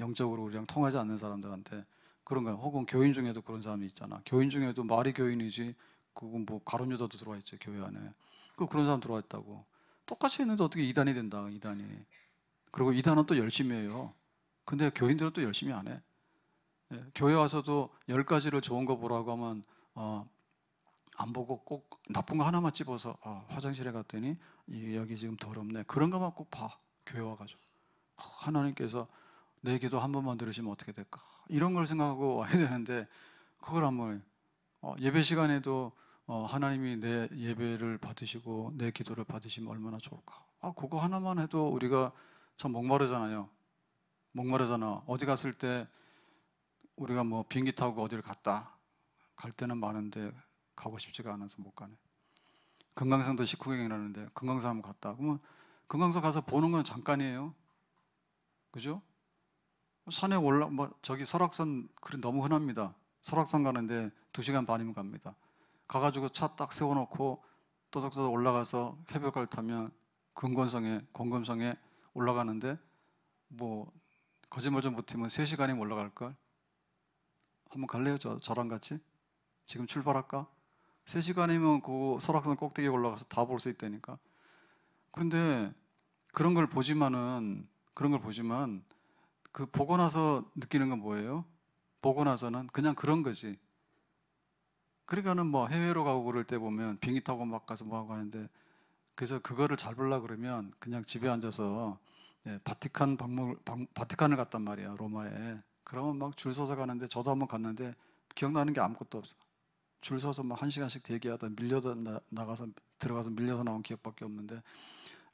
영적으로 우리랑 통하지 않는 사람들한테 그런 거 혹은 교인 중에도 그런 사람이 있잖아. 교인 중에도 말이 교인이지 그건 뭐 가론 유다도 들어와 있지 교회 안에. 그 그런 사람 들어와 다고 똑같이 했는데 어떻게 이단이 된다, 이단이. 그리고 이단은 또 열심히 해요. 근데 교인들은 또 열심히 안 해. 예, 교회 와서도 열 가지를 좋은 거 보라고 하면 어, 안 보고 꼭 나쁜 거 하나만 집어서 아, 화장실에 갔더니 이, 여기 지금 더럽네. 그런 거만 꼭 봐. 교회 와가지고 어, 하나님께서 내 기도 한 번만 들으시면 어떻게 될까? 이런 걸 생각하고 와야 되는데 그걸 한번 어, 예배 시간에도 어, 하나님이 내 예배를 받으시고 내 기도를 받으시면 얼마나 좋을까. 아, 그거 하나만 해도 우리가 참 목마르잖아요. 목마르잖아. 어디 갔을 때 우리가 뭐 비행기 타고 어디를 갔다. 갈 때는 많은데 가고 싶지가 않아서 못 가네. 금강산도 식후경이라는데 금강산 한번 갔다. 그러면 금강산 가서 보는 건 잠깐이에요. 그죠? 산에 올라 뭐 저기 설악산 그 너무 흔합니다. 설악산 가는데 2시간 반이면 갑니다. 가가지고 차 딱 세워놓고 또덕또덕 올라가서 케이블카를 타면 금건성에 건금성에 올라가는데 뭐 거짓말 좀 못하면 3시간이면 올라갈걸? 한번 갈래요? 저, 저랑 같이? 지금 출발할까? 3시간이면 그 설악산 꼭대기에 올라가서 다 볼 수 있다니까. 그런데 그런 걸 보지만은 그런 걸 보지만 그 보고 나서 느끼는 건 뭐예요? 보고 나서는 그냥 그런 거지. 그러니까는 뭐 해외로 가고 그럴 때 보면 비행기 타고 막 가서 뭐 하고 하는데 그래서 그거를 잘 보려 그러면 그냥 집에 앉아서 예, 바티칸 박물 박, 바티칸을 갔단 말이야 로마에 그러면 막 줄 서서 가는데 저도 한번 갔는데 기억나는 게 아무것도 없어 줄 서서 막한 시간씩 대기하다 밀려다 나, 나가서 들어가서 밀려서 나온 기억밖에 없는데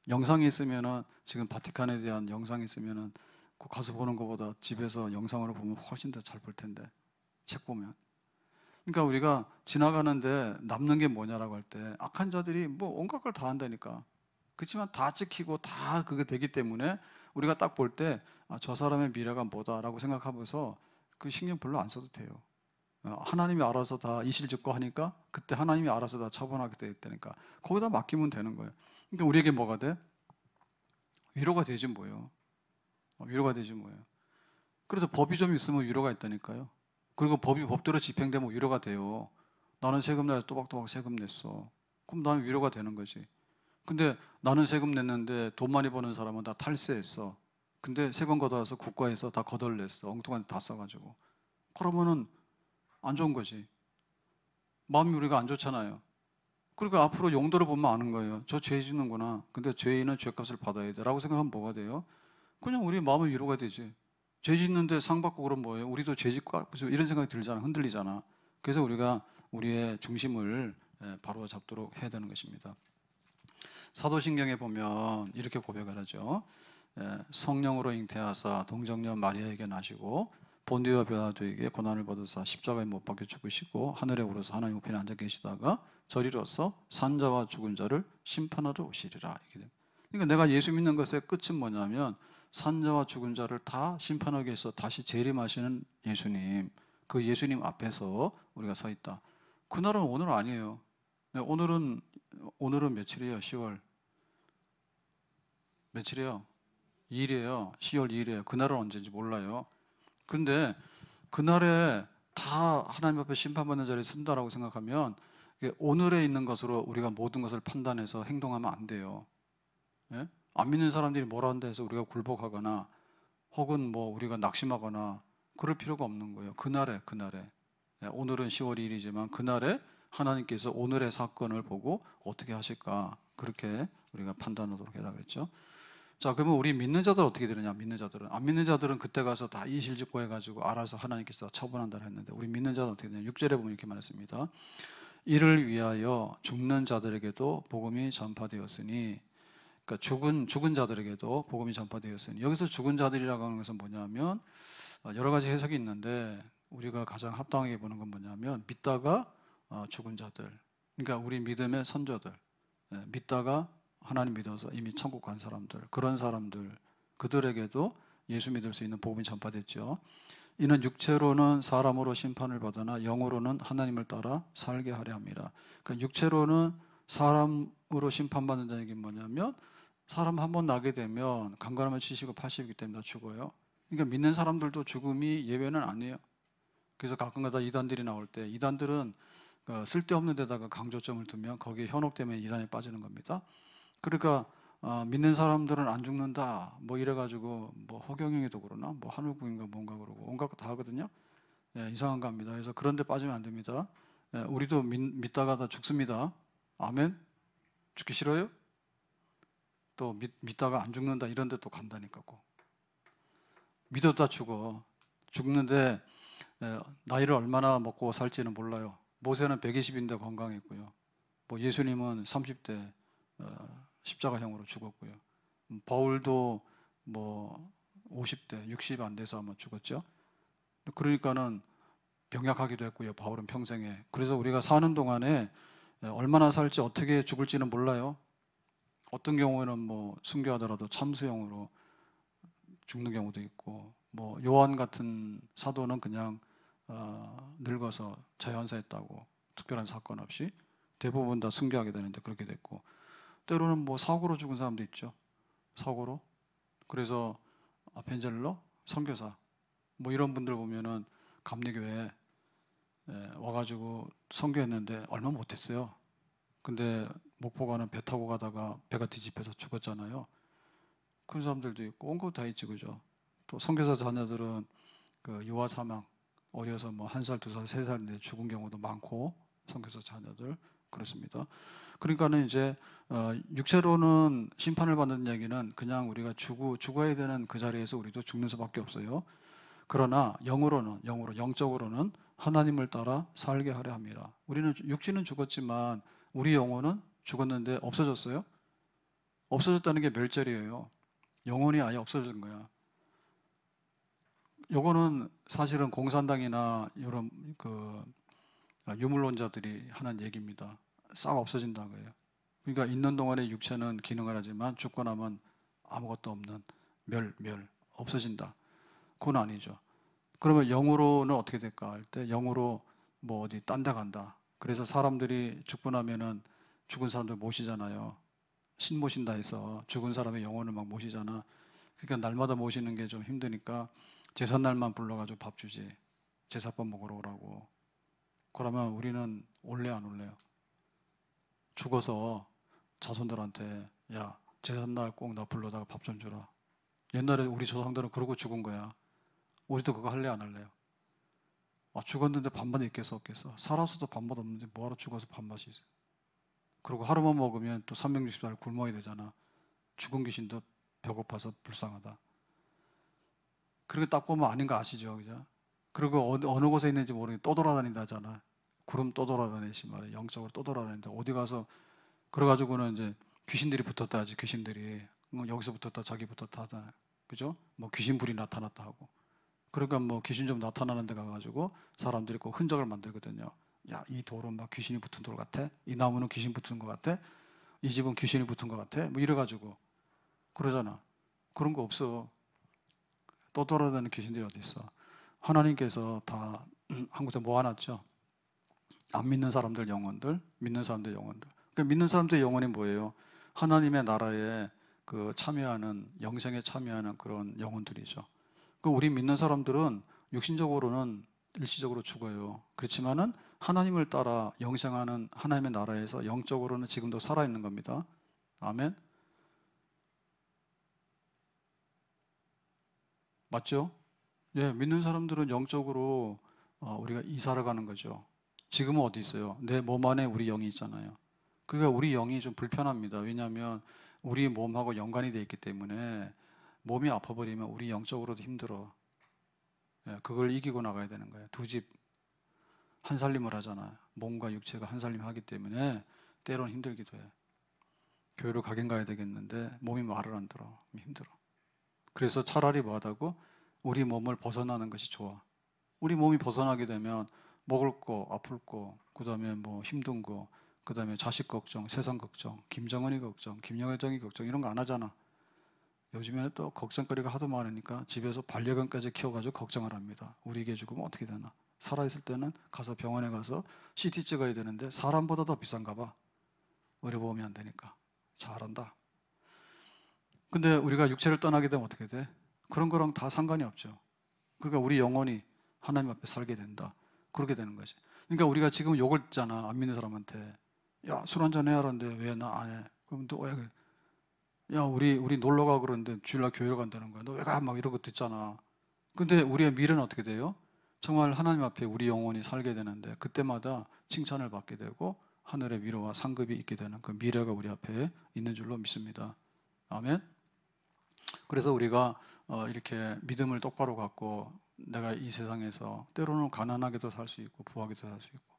영상이 있으면은 지금 바티칸에 대한 영상이 있으면은 그 가서 보는 것보다 집에서 영상으로 보면 훨씬 더 잘 볼 텐데 책 보면 그러니까 우리가 지나가는데 남는 게 뭐냐라고 할 때 악한 자들이 뭐 온갖 걸 다 한다니까. 그렇지만 다 찍히고 다 그게 되기 때문에 우리가 딱 볼 때저 아, 사람의 미래가 뭐다라고 생각하면서 그 신경 별로 안 써도 돼요. 어, 하나님이 알아서 다 이실직고 하니까 그때 하나님이 알아서 다 처분하게 돼 있다니까 거기다 맡기면 되는 거예요. 그러니까 우리에게 뭐가 돼? 위로가 되지 뭐예요. 어, 위로가 되지 뭐예요. 그래서 법이 좀 있으면 위로가 있다니까요. 그리고 법이 법대로 집행되면 위로가 돼요. 나는 세금 내서 또박또박 세금 냈어. 그럼 나는 위로가 되는 거지. 근데 나는 세금 냈는데 돈 많이 버는 사람은 다 탈세했어. 근데 세금 걷어와서 국가에서 다 거덜냈어. 엉뚱한 데 다 써가지고. 그러면은 안 좋은 거지. 마음이 우리가 안 좋잖아요. 그러니까 앞으로 용도를 보면 아는 거예요. 저 죄 짓는구나. 근데 죄인은 죄값을 받아야 돼. 라고 생각하면 뭐가 돼요? 그냥 우리 마음의 위로가 되지. 죄 짓는데 상 받고 그럼 뭐예요? 우리도 죄 짓고 아, 이런 생각이 들잖아. 흔들리잖아. 그래서 우리가 우리의 중심을 예, 바로 잡도록 해야 되는 것입니다. 사도신경에 보면 이렇게 고백을 하죠. 예, 성령으로 잉태하사 동정녀 마리아에게 나시고 본디와 베나도에게 고난을 받으사 십자가에 못 박혀 죽으시고 하늘에 오르사 하나님 우편에 앉아 계시다가 저리로서 산자와 죽은 자를 심판하러 오시리라. 그러니까 내가 예수 믿는 것의 끝은 뭐냐면 산자와 죽은 자를 다 심판하기 위해서 다시 재림하시는 예수님, 그 예수님 앞에서 우리가 서 있다. 그날은 오늘 아니에요. 네, 오늘은 오늘은 며칠이에요? 10월 며칠이에요? 2일이에요. 10월 2일이에요. 그날은 언제인지 몰라요. 근데 그날에 다 하나님 앞에 심판받는 자리에 쓴다라고 생각하면 오늘에 있는 것으로 우리가 모든 것을 판단해서 행동하면 안 돼요. 예? 안 믿는 사람들이 뭐라 한다 해서 우리가 굴복하거나 혹은 뭐 우리가 낙심하거나 그럴 필요가 없는 거예요. 그날에 그날에 예, 오늘은 10월 1일이지만 그날에 하나님께서 오늘의 사건을 보고 어떻게 하실까 그렇게 우리가 판단하도록 해라 그랬죠. 자 그러면 우리 믿는 자들 은 어떻게 되느냐 믿는 자들은 안 믿는 자들은 그때 가서 다 이실직고 해가지고 알아서 하나님께서 처분한다 했는데 우리 믿는 자들은 어떻게 되냐 6절에 보면 이렇게 말했습니다 이를 위하여 죽는 자들에게도 복음이 전파되었으니 그러니까 죽은 죽은 자들에게도 복음이 전파되었으니 여기서 죽은 자들이라고 하는 것은 뭐냐면 어, 여러 가지 해석이 있는데 우리가 가장 합당하게 보는 건 뭐냐면 믿다가 어, 죽은 자들 그러니까 우리 믿음의 선조들 예, 믿다가 하나님 믿어서 이미 천국 간 사람들 그런 사람들 그들에게도 예수 믿을 수 있는 복음이 전파됐죠. 이는 육체로는 사람으로 심판을 받으나 영으로는 하나님을 따라 살게 하려 합니다. 그러니까 육체로는 사람으로 심판받는 자는 게 뭐냐면 사람 한번 나게 되면 강간하면 70이고 80이기 때문에 다 죽어요. 그러니까 믿는 사람들도 죽음이 예외는 아니에요. 그래서 가끔가다 이단들이 나올 때 이단들은 그 쓸데없는 데다가 강조점을 두면 거기에 현혹되면 이단에 빠지는 겁니다. 그러니까 어, 믿는 사람들은 안 죽는다 뭐 이래가지고 뭐 허경영이도 그러나 뭐 한울국인가 뭔가 그러고 온갖 거 다 하거든요. 예, 이상한 겁니다. 그래서 그런데 빠지면 안 됩니다. 예, 우리도 믿, 믿다가 다 죽습니다. 아멘. 죽기 싫어요? 또 믿, 믿다가 안 죽는다 이런 데 또 간다니까 꼭 믿었다 죽어 죽는데 나이를 얼마나 먹고 살지는 몰라요 모세는 120인데 건강했고요 뭐 예수님은 30대 어, 십자가형으로 죽었고요 음, 바울도 뭐 50대 60 안 돼서 아마 죽었죠 그러니까는 병약하기도 했고요 바울은 평생에 그래서 우리가 사는 동안에 얼마나 살지 어떻게 죽을지는 몰라요 어떤 경우에는 뭐 순교하더라도 참수형으로 죽는 경우도 있고 뭐 요한 같은 사도는 그냥 어, 늙어서 자연사했다고 특별한 사건 없이 대부분 다 순교하게 되는데 그렇게 됐고 때로는 뭐 사고로 죽은 사람도 있죠 사고로 그래서 아펜젤러 선교사 뭐 이런 분들 보면은 감리교회 에 와가지고 선교했는데 얼마 못했어요 근데 목포 가는 배 타고 가다가 배가 뒤집혀서 죽었잖아요. 그 사람들도 있고 온거다 있지 그죠. 또 선교사 자녀들은 그 유아 사망 어려서 뭐 한 살, 두 살, 세 살인데 죽은 경우도 많고 선교사 자녀들 그렇습니다. 그러니까는 이제 어, 육체로는 심판을 받는 얘기는 그냥 우리가 죽어 죽어야 되는 그 자리에서 우리도 죽는 수밖에 없어요. 그러나 영으로는 영으로 영적으로는 하나님을 따라 살게 하려 합니다. 우리는 육신은 죽었지만 우리 영혼은 죽었는데 없어졌어요? 없어졌다는 게 멸절이에요. 영혼이 아예 없어진 거야. 요거는 사실은 공산당이나 이런 그 유물론자들이 하는 얘기입니다. 싹 없어진다고 해요. 그러니까 있는 동안에 육체는 기능을 하지만 죽고 나면 아무것도 없는 멸, 멸, 없어진다. 그건 아니죠. 그러면 영으로는 어떻게 될까 할 때 영으로 뭐 어디 딴 데 간다. 그래서 사람들이 죽고 나면은 죽은 사람들 모시잖아요. 신 모신다 해서 죽은 사람의 영혼을 막 모시잖아. 그러니까 날마다 모시는 게 좀 힘드니까 제삿 날만 불러가지고 밥 주지. 제사밥 먹으러 오라고. 그러면 우리는 올래 안 올래요? 죽어서 자손들한테 야 제삿날 꼭 나 불러다가 밥 좀 주라. 옛날에 우리 조상들은 그러고 죽은 거야. 우리도 그거 할래 안 할래요? 아, 죽었는데 밥만 있겠어 없겠어? 살아서도 밥맛 없는데 뭐하러 죽어서 밥맛이 있어? 그리고 하루만 먹으면 또 360살 굶어야 되잖아. 죽은 귀신도 배고파서 불쌍하다. 그렇게 딱 보면 아닌 거 아시죠? 그죠? 그리고 어느, 어느 곳에 있는지 모르게 떠돌아다닌다 하잖아. 구름 떠돌아다니시 말이야. 영적으로 떠돌아다닌다. 어디 가서 그래가지고는 이제 귀신들이 붙었다 하지. 귀신들이 뭐 여기서 붙었다 자기 붙었다 하잖아. 요 그죠? 뭐 귀신불이 나타났다 하고. 그러니까 뭐 귀신 좀 나타나는 데 가가지고 사람들이 꼭 흔적을 만들거든요. 야, 이 돌은 막 귀신이 붙은 돌 같아. 이 나무는 귀신 붙은 것 같아. 이 집은 귀신이 붙은 것 같아. 뭐 이래가지고 그러잖아. 그런 거 없어. 또 돌아다니는 귀신들이 어디 있어? 하나님께서 다 한국에 모아놨죠. 안 믿는 사람들 영혼들, 믿는 사람들 영혼들. 그러니까 믿는 사람들 영혼이 뭐예요? 하나님의 나라에 그 참여하는 영생에 참여하는 그런 영혼들이죠. 그 우리 믿는 사람들은 육신적으로는 일시적으로 죽어요. 그렇지만은 하나님을 따라 영생하는 하나님의 나라에서 영적으로는 지금도 살아 있는 겁니다. 아멘. 맞죠? 예, 믿는 사람들은 영적으로 어, 우리가 이사를 가는 거죠. 지금은 어디 있어요? 내 몸 안에 우리 영이 있잖아요. 그러니까 우리 영이 좀 불편합니다. 왜냐하면 우리 몸하고 연관이 돼 있기 때문에 몸이 아파버리면 우리 영적으로도 힘들어. 예, 그걸 이기고 나가야 되는 거예요. 두 집 한살림을 하잖아. 요 몸과 육체가 한살림하기 때문에 때론 힘들기도 해. 교회로 가긴 가야 되겠는데 몸이 말을 안 들어. 힘들어. 그래서 차라리 뭐하다고 우리 몸을 벗어나는 것이 좋아. 우리 몸이 벗어나게 되면 먹을 거, 아플 거, 그다음에 뭐 힘든 거, 그다음에 자식 걱정, 세상 걱정, 김정은이 걱정, 김영애정이 걱정 이런 거 안 하잖아. 요즘에는 또 걱정거리가 하도 많으니까 집에서 반려견까지 키워가지고 걱정을 합니다. 우리 개 죽으면 어떻게 되나? 살아있을 때는 가서 병원에 가서 CT 찍어야 되는데 사람보다 더 비싼가 봐. 의료보험이 안 되니까. 잘한다. 근데 우리가 육체를 떠나게 되면 어떻게 돼? 그런 거랑 다 상관이 없죠. 그러니까 우리 영혼이 하나님 앞에 살게 된다. 그렇게 되는 거지. 그러니까 우리가 지금 욕을 했잖아. 안 믿는 사람한테. 야, 술 한잔 해야 하는데 왜 나 안 해? 그럼 또, 왜 어, 그래? 야 우리 우리 놀러 가 그러는데 주일날 교회를 간다는 거야. 너 왜 가? 막 이런 거 듣잖아. 근데 우리의 미래는 어떻게 돼요? 정말 하나님 앞에 우리 영혼이 살게 되는데 그때마다 칭찬을 받게 되고 하늘의 위로와 상급이 있게 되는 그 미래가 우리 앞에 있는 줄로 믿습니다. 아멘. 그래서 우리가 어, 이렇게 믿음을 똑바로 갖고 내가 이 세상에서 때로는 가난하게도 살 수 있고 부하게도 살 수 있고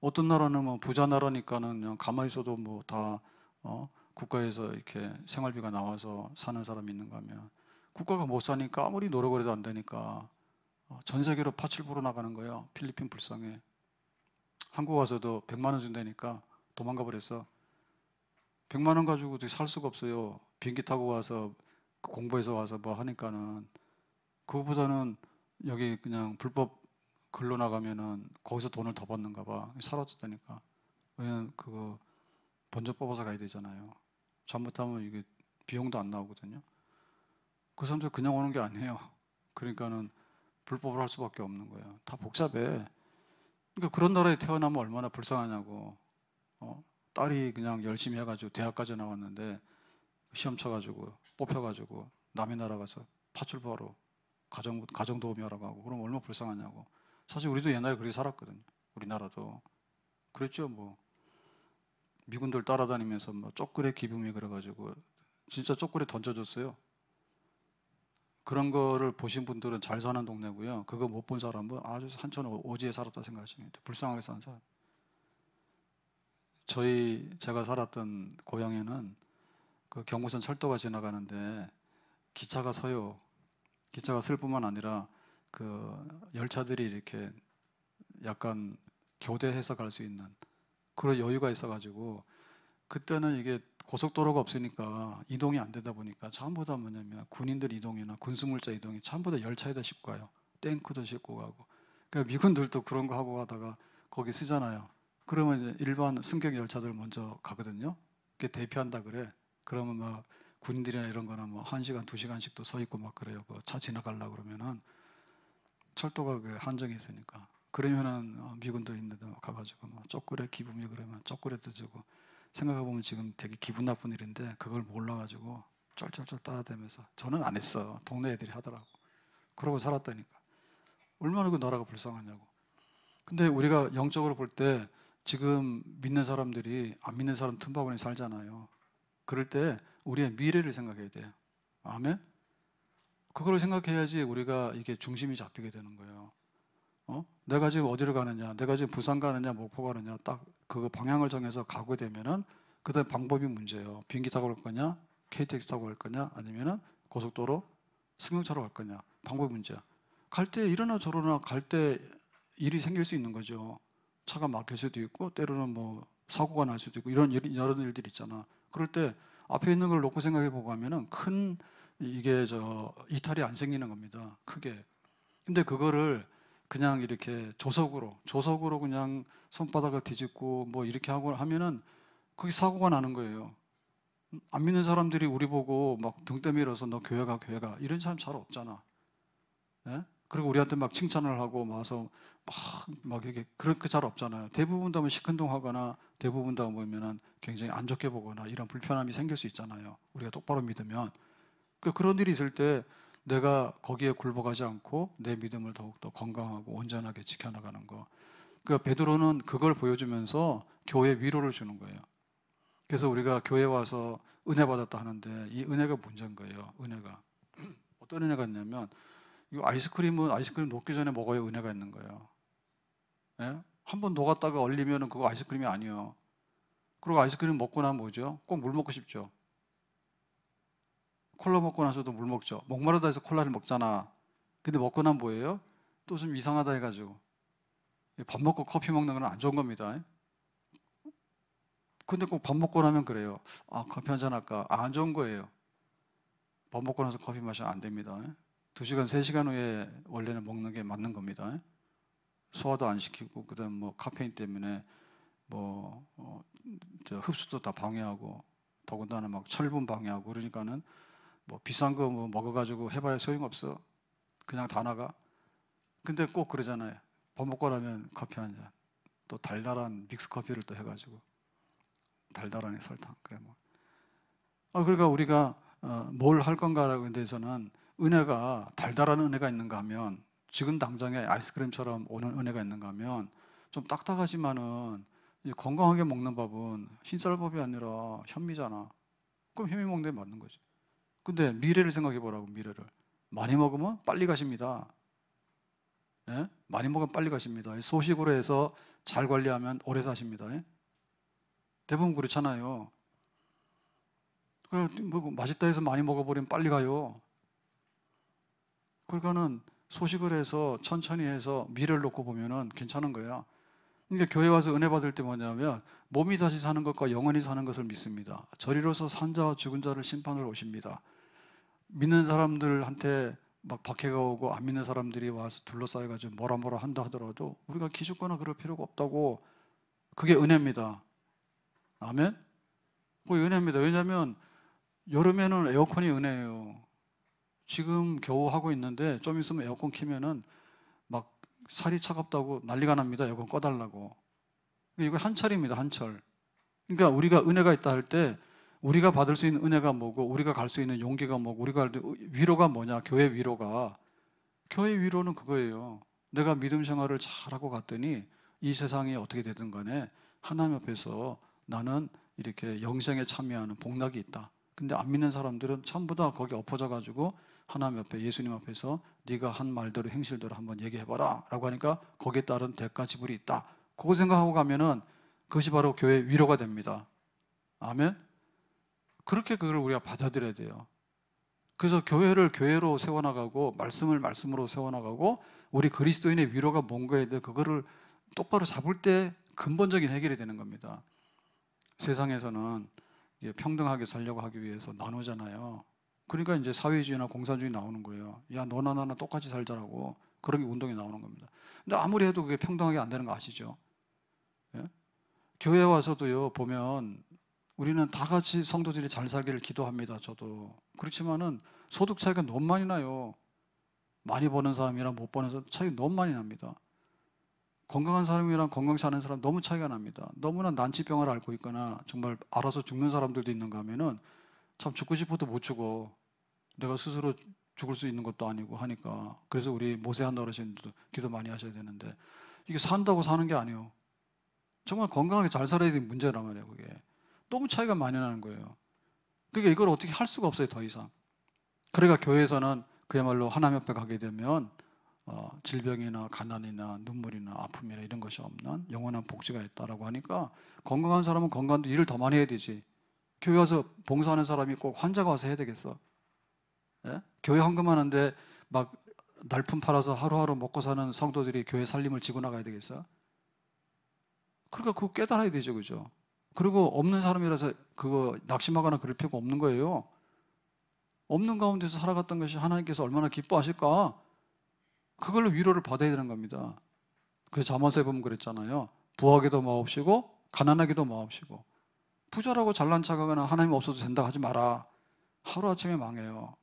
어떤 나라는 뭐 부자 나라니까는 그냥 가만히 있어도 뭐 다 어, 국가에서 이렇게 생활비가 나와서 사는 사람이 있는가 하면 국가가 못 사니까 아무리 노력을 해도 안 되니까 어, 전 세계로 파출부로 나가는 거예요. 필리핀 불쌍해. 한국 와서도 100만 원 준다니까 도망가 버렸어. 100만 원 가지고 어떻게 살 수가 없어요. 비행기 타고 와서 공부해서 와서 뭐 하니까는 그거보다는 여기 그냥 불법 글로 나가면은 거기서 돈을 더 받는가 봐. 사라졌다니까. 왜냐면 그거 번져 뽑아서 가야 되잖아요. 잘못하면 이게 비용도 안 나오거든요. 그 사람들 그냥 오는 게 아니에요. 그러니까는 불법을 할 수밖에 없는 거예요. 다 복잡해. 그러니까 그런 나라에 태어나면 얼마나 불쌍하냐고. 어? 딸이 그냥 열심히 해가지고 대학까지 나왔는데 시험 쳐가지고 뽑혀가지고 남의 나라 가서 파출바로 가정 가정 도우미하라고 하고 그럼 얼마나 불쌍하냐고. 사실 우리도 옛날에 그렇게 살았거든요. 우리나라도 그랬죠 뭐. 미군들 따라다니면서 막 뭐 쪼끄레 기부이 그래가지고 진짜 쪼끄레 던져줬어요. 그런 거를 보신 분들은 잘 사는 동네고요. 그거 못 본 사람은 아주 산천 오지에 살았다 생각하시면 돼 불쌍하게 사는 사람. 저희 제가 살았던 고향에는 그 경부선 철도가 지나가는데 기차가 서요. 기차가 설 뿐만 아니라 그 열차들이 이렇게 약간 교대해서 갈 수 있는 그런 여유가 있어가지고 그때는 이게 고속도로가 없으니까 이동이 안 되다 보니까 처음보다 뭐냐면 군인들 이동이나 군수물자 이동이 처음보다 열차에다 싣고 가요. 탱크도 싣고 가고. 그러니까 미군들도 그런 거 하고 가다가 거기 쓰잖아요. 그러면 이제 일반 승객 열차들 먼저 가거든요. 그게 대피한다 그래. 그러면 막 군인들이나 이런 거나 뭐한시간두시간씩도서 있고 막 그래요. 그차 지나가려 그러면은 철도가 그 한정이 있으니까. 그러면은 어, 미군도 있는데 뭐 가가지고 뭐쪼꼬레 기분이 그러면 쪼꼬레도 주고 생각해 보면 지금 되게 기분 나쁜 일인데 그걸 몰라가지고 쫄쫄쫄 따라다면서 저는 안했어 동네 애들이 하더라고. 그러고 살았다니까. 얼마나 그 나라가 불쌍하냐고. 근데 우리가 영적으로 볼 때 지금 믿는 사람들이 안 믿는 사람 틈바구니 살잖아요. 그럴 때 우리의 미래를 생각해야 돼요. 아멘? 그걸 생각해야지 우리가 이게 중심이 잡히게 되는 거예요. 어? 내가 지금 어디로 가느냐, 내가 지금 부산 가느냐, 목포 가느냐, 딱 그 방향을 정해서 가게 되면은 그다음 방법이 문제예요. 비행기 타고 갈 거냐, KTX 타고 갈 거냐, 아니면은 고속도로 승용차로 갈 거냐, 방법이 문제야. 갈 때 이러나 저러나 갈 때 일이 생길 수 있는 거죠. 차가 막힐 수도 있고 때로는 뭐 사고가 날 수도 있고 이런 여러 일들이 있잖아. 그럴 때 앞에 있는 걸 놓고 생각해 보고 하면은 큰 이게 저 이탈이 안 생기는 겁니다. 크게. 근데 그거를 그냥 이렇게 조석으로 조석으로 그냥 손바닥을 뒤집고 뭐 이렇게 하고 하면은 그게 사고가 나는 거예요. 안 믿는 사람들이 우리 보고 막등 때밀어서 너 교회가 교회가 이런 사람 잘 없잖아. 예? 그리고 우리한테 막 칭찬을 하고 와서 막, 막 이렇게 그렇게 잘 없잖아요. 대부분 다 시큰둥하거나 대부분 다 보면은 굉장히 안 좋게 보거나 이런 불편함이 생길 수 있잖아요. 우리가 똑바로 믿으면 그러니까 그런 일이 있을 때 내가 거기에 굴복하지 않고 내 믿음을 더욱더 건강하고 온전하게 지켜나가는 거. 그 베드로는 그걸 보여주면서 교회 위로를 주는 거예요. 그래서 우리가 교회 와서 은혜 받았다 하는데 이 은혜가 문제인 거예요. 은혜가 어떤 은혜가 있냐면 이 아이스크림은 아이스크림 녹기 전에 먹어야 은혜가 있는 거예요. 예? 한번 녹았다가 얼리면 그거 아이스크림이 아니요 그리고 아이스크림 먹고 나면 뭐죠? 꼭 물 먹고 싶죠. 콜라 먹고 나서도 물 먹죠. 목마르다 해서 콜라를 먹잖아. 근데 먹고 난 뭐예요? 또 좀 이상하다 해가지고 예, 밥 먹고 커피 먹는 건 안 좋은 겁니다. 예? 근데 꼭 밥 먹고 나면 그래요. 아 커피 한 잔 할까? 아, 안 좋은 거예요. 밥 먹고 나서 커피 마시안 됩니다. 예? 두 시간 세 시간 후에 원래는 먹는 게 맞는 겁니다. 소화도 안 시키고 그다음 뭐 카페인 때문에 뭐저 어, 흡수도 다 방해하고 더군다나 막 철분 방해하고 그러니까는 뭐 비싼 거뭐 먹어가지고 해봐야 소용없어. 그냥 다 나가. 근데 꼭 그러잖아요. 버먹고라면 커피 한 잔. 또 달달한 믹스 커피를 또 해가지고 달달한 설탕. 그래 뭐. 아 그러니까 우리가 어, 뭘할 건가라고 근해서는 은혜가 달달한 은혜가 있는가 하면 지금 당장에 아이스크림처럼 오는 은혜가 있는가 하면 좀 딱딱하지만은 건강하게 먹는 밥은 신쌀밥이 아니라 현미잖아. 그럼 현미 먹는 게 맞는 거지. 근데 미래를 생각해 보라고 미래를 많이 먹으면 빨리 가십니다. 예? 많이 먹으면 빨리 가십니다. 예, 소식으로 해서 잘 관리하면 오래 사십니다. 예? 대부분 그렇잖아요. 뭐 맛있다 해서 많이 먹어버리면 빨리 가요. 그러니까는 소식을 해서 천천히 해서 미래를 놓고 보면은 괜찮은 거야. 그러니까 교회 와서 은혜 받을 때 뭐냐면 몸이 다시 사는 것과 영원히 사는 것을 믿습니다. 저리로서 산자와 죽은 자를 심판을 오십니다. 믿는 사람들한테 막 박해가 오고 안 믿는 사람들이 와서 둘러싸여가지고 뭐라 뭐라 한다 하더라도 우리가 기죽거나 그럴 필요가 없다고 그게 은혜입니다. 아멘? 그게 은혜입니다. 왜냐하면 여름에는 에어컨이 은혜예요. 지금 겨우 하고 있는데 좀 있으면 에어컨 키면은 막 살이 차갑다고 난리가 납니다. 에어컨 꺼달라고. 이거 한철입니다. 한철. 그러니까 우리가 은혜가 있다 할때 우리가 받을 수 있는 은혜가 뭐고 우리가 갈 수 있는 용기가 뭐고 우리가 위로가 뭐냐 교회 위로가 교회 위로는 그거예요 내가 믿음 생활을 잘하고 갔더니 이 세상이 어떻게 되든 간에 하나님 앞에서 나는 이렇게 영생에 참여하는 복락이 있다 근데 안 믿는 사람들은 전부 다 거기 엎어져 가지고 하나님 앞에 예수님 앞에서 네가 한 말대로 행실대로 한번 얘기해 봐라라고 하니까 거기에 따른 대가 지불이 있다 그거 생각하고 가면은 그것이 바로 교회 위로가 됩니다 아멘 그렇게 그걸 우리가 받아들여야 돼요. 그래서 교회를 교회로 세워나가고 말씀을 말씀으로 세워나가고 우리 그리스도인의 위로가 뭔가에 대해 그거를 똑바로 잡을 때 근본적인 해결이 되는 겁니다. 세상에서는 평등하게 살려고 하기 위해서 나누잖아요. 그러니까 이제 사회주의나 공산주의 나오는 거예요. 야 너나 나나 똑같이 살자라고 그런 게 운동이 나오는 겁니다. 근데 아무리 해도 그게 평등하게 안 되는 거 아시죠? 예? 교회 와서도요 보면 우리는 다 같이 성도들이 잘 살기를 기도합니다. 저도 그렇지만은 소득 차이가 너무 많이 나요. 많이 버는 사람이랑 못 버는 사람 차이 너무 많이 납니다. 건강한 사람이랑 건강치 않은 사람 너무 차이가 납니다. 너무나 난치병을 앓고 있거나 정말 알아서 죽는 사람들도 있는가 하면은 참 죽고 싶어도 못 죽어. 내가 스스로 죽을 수 있는 것도 아니고 하니까 그래서 우리 모세한 어르신도 기도 많이 하셔야 되는데 이게 산다고 사는 게 아니에요. 정말 건강하게 잘 살아야 되는 문제란 말이에요, 그게. 너무 차이가 많이 나는 거예요. 그러니까 이걸 어떻게 할 수가 없어요, 더 이상. 그러니까 교회에서는 그야말로 하나님 앞에 가게 되면 어, 질병이나 가난이나 눈물이나 아픔이나 이런 것이 없는 영원한 복지가 있다라고 하니까 건강한 사람은 건강도 일을 더 많이 해야 되지. 교회 와서 봉사하는 사람이 꼭 환자가 와서 해야 되겠어. 예? 교회 헌금하는데 막 날품 팔아서 하루하루 먹고 사는 성도들이 교회 살림을 지고 나가야 되겠어. 그러니까 그거 깨달아야 되죠, 그죠? 그리고 없는 사람이라서 그거 낙심하거나 그럴 필요가 없는 거예요. 없는 가운데서 살아갔던 것이 하나님께서 얼마나 기뻐하실까? 그걸로 위로를 받아야 되는 겁니다. 그 잠언서에 보면 그랬잖아요. 부하게도 마옵시고 가난하게도 마옵시고 부자라고 잘난 척하거나 하나님 없어도 된다 하지 마라. 하루아침에 망해요.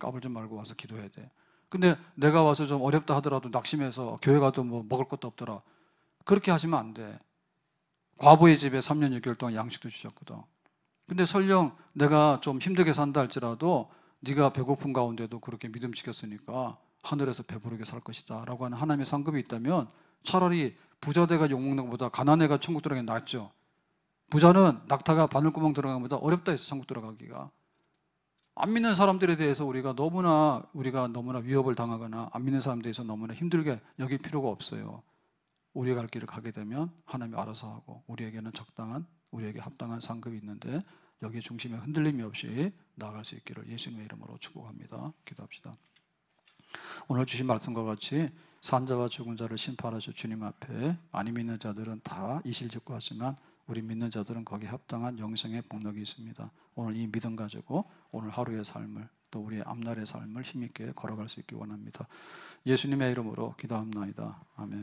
까불지 말고 와서 기도해야 돼. 근데 내가 와서 좀 어렵다 하더라도 낙심해서 교회 가도 뭐 먹을 것도 없더라. 그렇게 하시면 안 돼. 과부의 집에 3년 6개월 동안 양식도 주셨거든. 근데 설령 내가 좀 힘들게 산다 할지라도 네가 배고픈 가운데도 그렇게 믿음 지켰으니까 하늘에서 배부르게 살 것이다 라고 하는 하나님의 상급이 있다면 차라리 부자대가 욕먹는 것보다 가난애가 천국 들어가는 게 낫죠 부자는 낙타가 바늘구멍 들어가는 것보다 어렵다 해서 천국 들어가기가 안 믿는 사람들에 대해서 우리가 너무나 우리가 너무나 위협을 당하거나 안 믿는 사람들에 대해서 너무나 힘들게 여길 필요가 없어요 우리가 갈 길을 가게 되면 하나님이 알아서 하고 우리에게는 적당한 우리에게 합당한 상급이 있는데 여기 중심에 흔들림이 없이 나아갈 수 있기를 예수님의 이름으로 축복합니다. 기도합시다. 오늘 주신 말씀과 같이 산자와 죽은 자를 심판하실 주님 앞에 아니 믿는 자들은 다 이실직고 하지만 우리 믿는 자들은 거기에 합당한 영생의 복락이 있습니다. 오늘 이 믿음 가지고 오늘 하루의 삶을 또 우리의 앞날의 삶을 힘있게 걸어갈 수 있기 원합니다. 예수님의 이름으로 기도합나이다. 아멘.